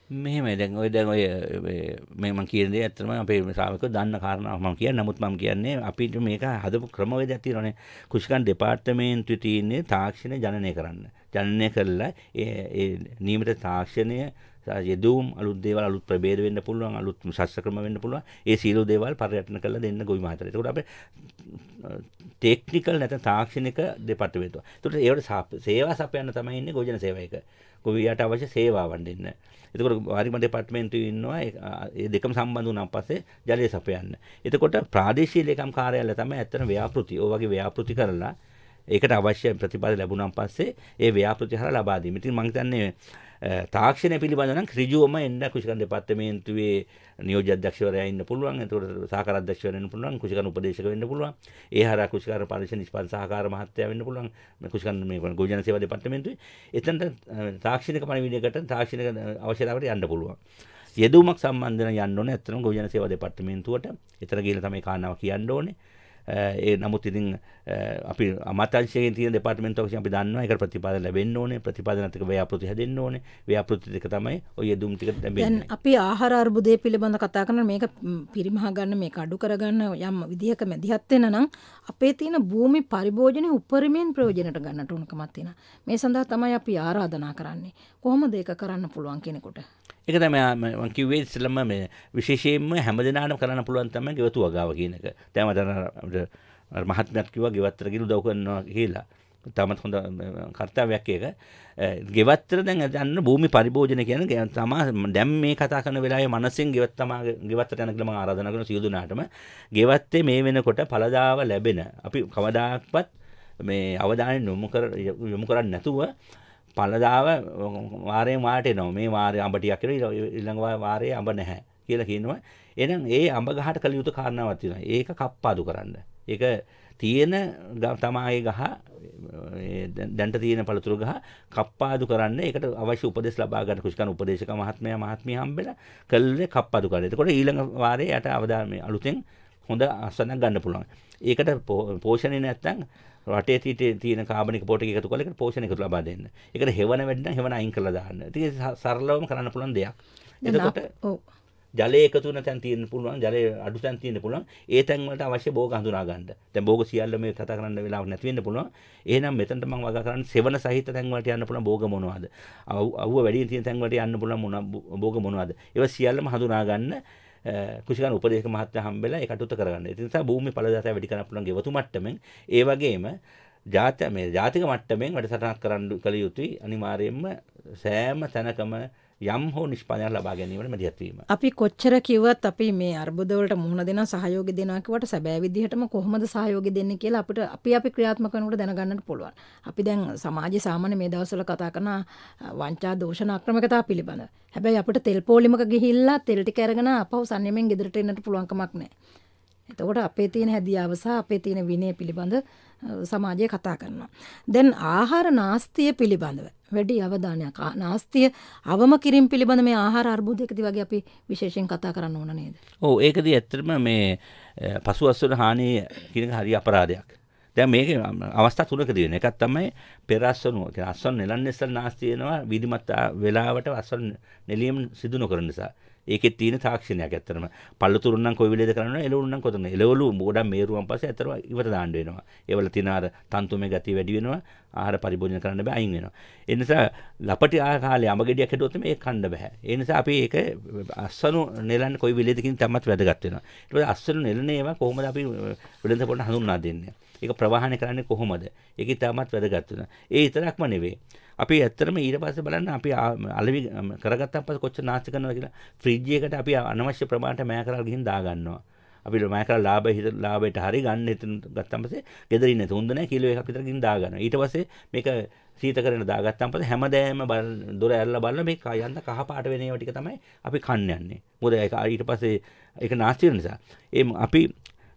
මෙහෙම දැන් ඔය දැන් ඔය මම කියන දේ ඇත්තම අපේ ශ්‍රාවකයෝ දන්න කාරණාවක් මම කියන්නේ නමුත් මම කියන්නේ අපිට මේක හදපු ක්‍රමවේදයක් තියෙනවානේ කුෂිකන් දෙපාර්තමේන්තුවේ තියෙන්නේ තාක්ෂණය ජනනය කරන්න ජනනය කරලා ඒ ඒ නියමිත තාක්ෂණය යෙදවුම් අලුත් දේවල් අලුත් ප්‍රභේද වෙන්න පුළුවන් අලුත් ශස්ත්‍ර ක්‍රම වෙන්න පුළුවන් ඒ සියලු දේවල් පරිවර්තන කරලා දෙන්න ගොවි මහතර. ඒකට අපේ ටෙක්නිකල් නැත්නම් තාක්ෂණික දෙපාර්තමේන්තුව. ඒකට ඒවට සේවා සපයන්න තමයි ඉන්නේ ගොජන සේවයක. ගොවියට අවශ්‍ය සේවාවන් දෙන්න. එතකොට වාරිම දෙපාර්තමේන්තුවේ ඉන්නවා ඒ දෙකම සම්බන්ධ වුණාන් පස්සේ ජලය සපයන්න. එතකොට ප්‍රාදේශීය ලේකම් කාර්යාලය තමයි ඇත්තටම ව්‍යාපෘති. ඔය වගේ ව්‍යාපෘති කරලා ඒකට අවශ්‍ය ප්‍රතිපාද ලැබුණාන් පස්සේ ඒ ව්‍යාපෘති හරහා ලබා දීම. ඉතින් මම හිතන්නේ තාක්ෂණය පිළිබඳන ක්‍රජුවම එන්න කුෂිකන් දෙපත්තමේන්තුවේ නියෝජ අධ්‍යක්ෂවරයා ඉන්න පුළුවන් එතකොට සහකාර අධ්‍යක්ෂවරයා වෙන්න පුළුවන් කුෂිකන් උපදේශක වෙන්න පුළුවන් ඒ හරහා කුෂිකාර පරිශන නිෂ්පාදන සහකාර මහත්තයා වෙන්න පුළුවන් මේ කුෂිකන් මේ ගොවිජන සේවා දෙපාර්තමේන්තුවේ එතනට තාක්ෂණික පණිවිඩයකට තාක්ෂණික අවශ්‍යතාවට යන්න පුළුවන් යෙදුමක් සම්බන්ධන යන්න ඕනේ අත්‍තරම ගොවිජන සේවා දෙපාර්තමේන්තුවට එතන ගිහලා තමයි කාරණාව කියන්න ඕනේ ඒ නමුත් ඉතින් අපි අමාත්‍යංශයෙන් තියෙන දෙපාර්තමේන්තුව වශයෙන් අපි දන්නවා ඒකට ප්‍රතිපාදන ලැබෙන්න ඕනේ ප්‍රතිපාදනාත්මක ව්‍යාපෘති හැදෙන්න ඕනේ ව්‍යාපෘති ටික තමයි ඔය යෙදුම් ටික ලැබෙන්නේ දැන් අපි ආහාර අර්බුදය පිළිබඳ කතා කරන මේක පිරිමහ ගන්න මේක අඩු කරගන්න යම් විදිහක මැදිහත් වෙන නම් අපේ තියෙන භූමි පරිභෝජනය උපරිමයෙන් ප්‍රයෝජනට ගන්නට උනකමක් තියෙනවා මේ සඳහා තමයි අපි ආරාධනා කරන්නේ කොහොමද ඒක කරන්න පුළුවන් කෙනෙකුට එක තම මංකිවේ ඉස්සලම මේ විශේෂයෙන්ම හැම දෙනාට කරන්න පුළුවන් තම ගෙවතු වගාව කියනක තෑම දන මහත්මයක් කිව ගෙවත්තරගෙන උදව් කරනවා කියලා තමත් හොඳ කර්තාවයක් එක ගෙවත්තර දැන් දන්න භූමි පරිභෝජන කියන තමා දැම් මේ කතා කන වෙලාවේ මනසින් ගෙවත් තමා ගෙවත්තර යන කියලා මම ආරාධනා කරන සියලු දෙනාටම ගෙවත්තේ මේ වෙනකොට පළදාව ලැබෙන අපි කවදාක්වත් මේ අවධානය යොමු කර යොමු කරන්නේ නැතුව පලදාව වාරය මාට නො මේ වාරය අඹටියක් කර ඉළඟවා වාරය අඹ නැහැ කියලා කියනවා එනම් ඒ අඹ ගහට කළ යුතු කාරණාවක් තියෙනවා ඒක කප්පාදු කරන්න ඒක තියෙන තමාගේ ගහ දැන්ට තියෙන පළතුරු ගහ කප්පාදු කරන්න ඒකට අවශ්‍ය උපදෙස් ලබා ගන්න කුෂ්කන උපදේශක මහත්මයා මහත්මිය හම්බෙලා කල්ලේ කප්පාදු කරලා. එතකොට ඊළඟ වාරේ යට අවදාන අලුතෙන් හොඳ අසනක් ගන්න පුළුවන්. ඒකට පෝෂණය නැත්තම් රටේ තීතේ තියෙන කාබනික පොටි එකතු කරලා ඒකට පෝෂණ එකතු ලබා දෙන්න. ඒකට හෙවණ වැඩි නම් හෙවණ අයින් කරලා දාන්න. ඉතින් සරලවම කරන්න පුළුවන් දෙයක්. එතකොට ජලය එකතු වෙන තැන් තියෙන්න පුළුවන් ජලය අඩු තැන් තියෙන්න පුළුවන් ඒ තැන් වලට අවශ්‍ය භෝග හඳුනා ගන්න. දැන් භෝග සියල්ල මේ කතා කරන්න වෙලාවක් නැති වෙන්න පුළුවන්. එහෙනම් මෙතනට මම වගා කරන්නේ සෙවන සහිත තැන් වලට යන්න පුළුවන් භෝග මොනවද? අවුව වැඩි තියෙන තැන් වලට යන්න පුළුවන් මොන භෝග මොනවද? ඒවා සියල්ලම හඳුනා ගන්න. කෘෂිකන උපදේශක මහත්තයා හම්බෙලා ඒක අටුත කරගන්න. ඒ නිසා භූමි ඵලදාතය වැඩි කරන්න පුළුවන් ගෙවතු මට්ටමින් ඒ වගේම ජාත්‍ය මේ ජාතික මට්ටමින් වැඩසටහනක් කරන්න කළ යුතුයි. අනිවාර්යයෙන්ම සෑම තැනකම යම් හෝ නිෂ්පාදයක් ලබා ගැනීමට මැදිහත් වීම. අපි කොච්චර කිව්වත් අපි මේ අර්බුදවලට මුහුණ දෙනවා සහයෝගය දෙනවා කිව්වට සැබෑ විදිහටම කොහොමද සහයෝගය දෙන්නේ කියලා අපිට අපි අපි ක්‍රියාත්මක කරනකොට දැනගන්නට පුළුවන්. අපි දැන් සමාජයේ සාමාන්‍ය මේ දවස්වල කතා කරන වංචා දෝෂණ අක්‍රමිකතා පිළිබඳ. හැබැයි අපිට තෙල් පෝලිමක ගිහිල්ලා තෙල් ටික අරගෙන අපව සන්නෙමෙන් ගෙදරට එන්නට පුළුවන්කමක් නැහැ. එතකොට අපේ තියෙන හැදියාව සහ අපේ තියෙන විනය පිළිබඳ සමාජය කතා කරනවා. දැන් ආහාර නාස්තිය පිළිබඳව වැඩි අවධානයක් නාස්තිය අවම කිරින් පිළිබඳ මේ ආහාර අර්බුදයකති වගේ අපි විශේෂයෙන් කතා කරන්න ඕන නේද. ඕ ඒකදී ඇත්තටම මේ පසු අස්වන හානී කිරක හරි අපරාධයක්. දැන් මේක අවස්ථා තුනකදී වෙන එකක් තමයි පෙරස්සනුව කියන්නේ අස්වන නෙලන්නේ ඉස්සල් නාස්තියනවා විධිමත් වෙලාවට අස්වන නෙලීම සිදු නොකරන නිසා. ඒකෙත් තියෙන තාක්ෂණයක් ඇත්තටම. පල්ලතුරුන් නම් කොයි වෙලේද කරන්නේ? එළවලු නම් කොතනද? එළවලු ගොඩක් මේරුවන් පස්සේ ඇත්තටම ඉවත දාන්න වෙනවා. ඒවල තියෙන අර තන්තුමේ ගතිය වැඩි වෙනවා. ආහාර පරිභෝජන කරන්න බෑ අයින් වෙනවා. ඒ නිසා ලපටි ආහාර කාලේ අම ගෙඩියක් හිටුවොත් මේක කන්න බෑ. ඒ නිසා අපි ඒක අස්සනු නෙලන්නේ කොයි වෙලේද කියන තමත් වැදගත් වෙනවා. ඊට පස්සේ අස්සනු නෙලන ඒවා කොහොමද අපි වෙළඳ පොළ හඳුන්වා දෙන්නේ? ඒක ප්‍රවාහනය කරන්නේ කොහොමද? ඒක ඉතාමත් වැදගත් වෙනවා. ඒ විතරක්ම නෙවෙයි අපි ඇත්තටම ඊට පස්සේ බලන්න අපි අලවි කරගත්තන් පස්සේ කොච්චර නාස්ති කරනවද කියලා ෆ්‍රිජ් එකකට අපි අනවශ්‍ය ප්‍රමාණයට මෑ කරලා ගිහින් දාගන්නවා. අපි මෑ කරලා ලාභ හිත ලාභයට හරි ගන්න හිතන ගත්තන් පස්සේ ගෙදර ඉන්නේ හොඳ නැහැ කිලෝ එකක් විතර ගිහින් දාගන්නවා. ඊට පස්සේ මේක සීතකරන දාගත්තන් පස්සේ හැමදේම දොර ඇරලා බලන මේ කයන්න කහ පාට වෙන ඒවා ටික තමයි අපි කන්න යන්නේ. මොකද ඒක ඊට පස්සේ ඒක නාස්ති වෙන නිසා. ඒ අපි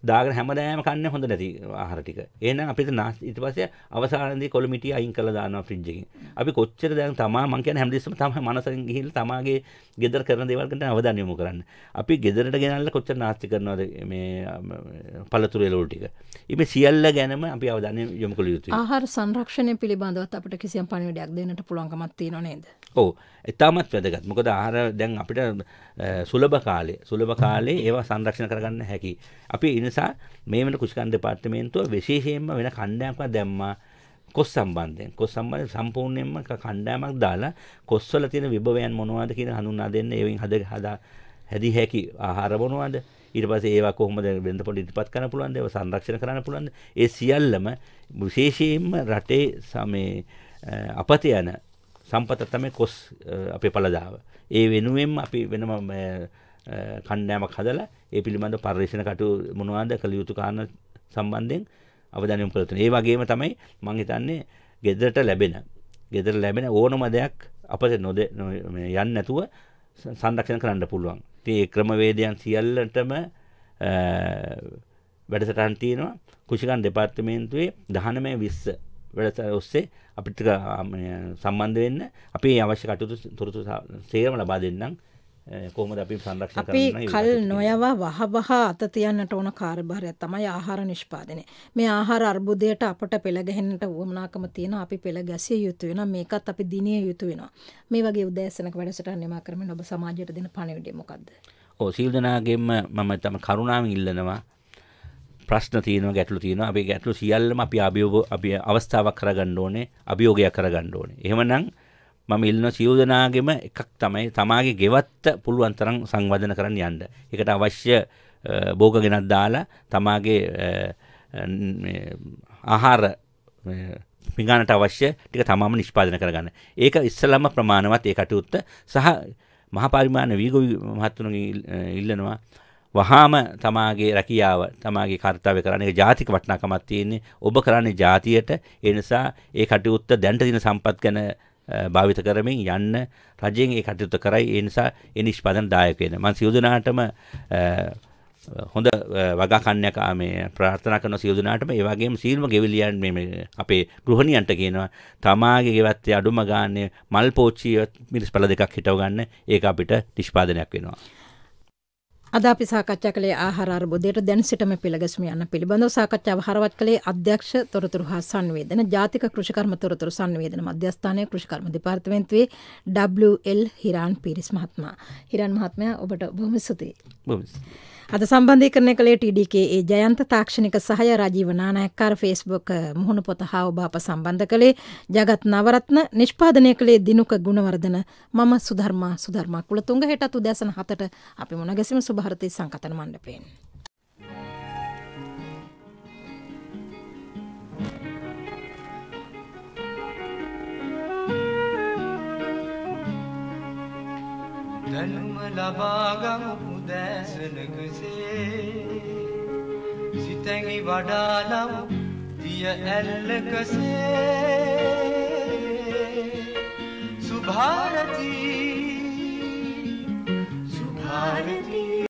දාගෙන හැමදාම කන්නේ හොඳ නැති ආහාර ටික. එහෙනම් අපිට ඊට පස්සේ අවසානයේදී කොළමිටි අයින් කරලා දානවා ෆ්‍රිජ් එකෙන්. අපි කොච්චර දැන් තමා මං කියන්නේ හැමදෙස්සම තමයි මනසෙන් ගිහිල්ලා තමාගේ ගෙදර කරන දේවල් ගැන අවධානය යොමු කරන්න. අපි ගෙදරට ගෙනල්ලා කොච්චර නාස්ති කරනවද මේ පළතුරු එළවලු ටික. මේ සියල්ල ගැනම අපි අවධානය යොමු කළ යුතුයි. ආහාර සංරක්ෂණය පිළිබඳවත් අපිට කිසියම් පණිවිඩයක් දෙන්නට පුළුවන්කමක් තියෙනව නේද? ඔව්. ඉතාමත් වැදගත්. මොකද ආහාර දැන් අපිට සුලභ කාලේ සුලභ කාලේ ඒවා සංරක්ෂණය කරගන්න හැකි. අපි ඒ නිසා මේ වෙන කුෂ්කන් දෙපාර්තමේන්තුව විශේෂයෙන්ම වෙන කණ්ඩායමක් දැම්මා. කොස් සම්බන්ධයෙන් කොස් සම්බන්ධ සම්පූර්ණයෙන්ම කණ්ඩායමක් දාලා කොස්වල තියෙන විභවයන් මොනවද කියන හඳුන්වා දෙන්න ඒවෙන් හද හදා හැදි හැකි ආහාර මොනවද ඊට පස්සේ ඒවා කොහොමද වෙනද පොඩි ඉදපත් කරන්න පුළුවන්ද ඒවා සංරක්ෂණය කරන්න පුළුවන්ද ඒ සියල්ලම විශේෂයෙන්ම රටේ සමේ අපත යන සම්පත තමයි කොස් අපේ පළදාව. ඒ වෙනුවෙන් අපි වෙනම කණ්ඩායමක් හදලා ඒ පිළිබඳ පර්යේෂණ කටයුතු මොනවාද කළ යුතු කාරණා සම්බන්ධයෙන් අවධානය යොමු කළ යුතුයි. ඒ වගේම තමයි මම හිතන්නේ ගෙදරට ලැබෙන ගෙදර ලැබෙන ඕනම දෙයක් අපට නොද යන්න නැතුව සංරක්ෂණ කරන්න පුළුවන්. ඉතින් ඒ ක්‍රමවේදයන් සියල්ලටම වැඩසටහන් තියෙනවා කුෂිකන් දෙපාර්තමේන්තුවේ 19 20 වැඩ ඔස්සේ අපිට සම්බන්ධ වෙන්න අපේ අවශ්‍ය කටයුතු තොරතුරු සේරම ලබා දෙන්නම් කොහොමද අපි සංරක්ෂණය කරන්නේ අපි කල් නොයවා වහ වහ අත තියන්නට ඕන කාර්යභාරය තමයි ආහාර නිෂ්පාදනය. මේ ආහාර අර්බුදයට අපට පෙළ ගැහෙන්නට වුවමනාකම තියෙන අපි පෙළ ගැසිය යුතු වෙනවා. මේකත් අපි දිනිය යුතු වෙනවා. මේ වගේ උදෑසනක වැඩසටහන් නිමා කරමින් ඔබ සමාජයට දෙන පණිවිඩය මොකද්ද? ඔව් සීල් දනාගෙම මම තම කරුණාවෙන් ඉල්ලනවා ප්‍රශ්න තියෙනවා ගැටලු තියෙනවා අපි ගැටලු සියල්ලම අපි අභියෝග අපි අවස්ථාවක් කරගන්න ඕනේ අභියෝගයක් කරගන්න ඕනේ. එහෙමනම් මම ඉල්ලන සියලු දෙනාගෙම එකක් තමයි තමාගේ ගෙවත්ත පුළුවන් තරම් සංවර්ධන කරන්න යන්න. ඒකට අවශ්‍ය භෝග ගෙනත් දාලා තමාගේ ආහාර පිඟානට අවශ්‍ය ටික තමාම නිෂ්පාදනය කරගන්න. ඒක ඉස්සලම ප්‍රමාණවත් ඒ කටයුත්ත සහ මහා පරිමාණ වීග මහත්තුණගේ ඉල්ලනවා වහාම තමාගේ රැකියාව තමාගේ කර්තව්‍ය කරන එක ජාතික වටිනාකමක් තියෙන්නේ ඔබ කරන්නේ ජාතියට ඒ නිසා ඒ කටයුත්ත දැනට දින සම්පත් ගැන භාවිත කරමින් යන්න රජයෙන් ඒ කටයුතු කරයි ඒ නිසා ඒ නිෂ්පාදන දායක වෙන මම සියලු දෙනාටම හොඳ වගා කන්නයක් මේ ප්‍රාර්ථනා කරන සියලු දෙනාටම ඒ වගේම සීල්ම ගෙවිලියන් මේ අපේ ගෘහණියන්ට කියනවා තමාගේ ගෙවත්තේ අඩුම ගාන්නේ මල් පෝච්චිය මිරිස් පැල දෙකක් හිටව ගන්න ඒක අපිට නිෂ්පාදනයක් වෙනවා අද අපි සාකච්ඡා කළේ ආහාර අර්බුදයට දැන් සිටම පෙළගැස්ම යන පිළිබඳව සාකච්ඡාව හරවත් කළේ අධ්‍යක්ෂ තොරතුරු හා සංවේදන ජාතික කෘෂිකර්ම තොරතුරු සංවේදන මධ්‍යස්ථානයේ කෘෂිකර්ම දෙපාර්තමේන්තුවේ WL හිරාන් පීරිස් මහත්මයා. හිරාන් මහත්මයා ඔබට බොහොම ස්තුතියි. බොහොම ස්තුතියි. අද සම්බන්ධය කරන කළේ ටඩිකේ ජයන්ත තාක්ෂණික සහය රජීව නානයක්කාර ෆෙස්බොක මුහුණු පොත හාවභාප සම්බන්ධ කළේ ජගත් නවරත්න නිෂ්පාදනය කළේ දිනුක ගුණවර්ධන මම සුධර්ම සුධර්මක් කුල තුන්ග හෙටත් උදැසන හතට අපි මුණ ගැසිම සුභාරතය සංකතන මණ්ඩපයෙන්. දැනුම ලබාගමුපු bensin güzel Sütengi badanam diye elle köse Subhanati Subhanati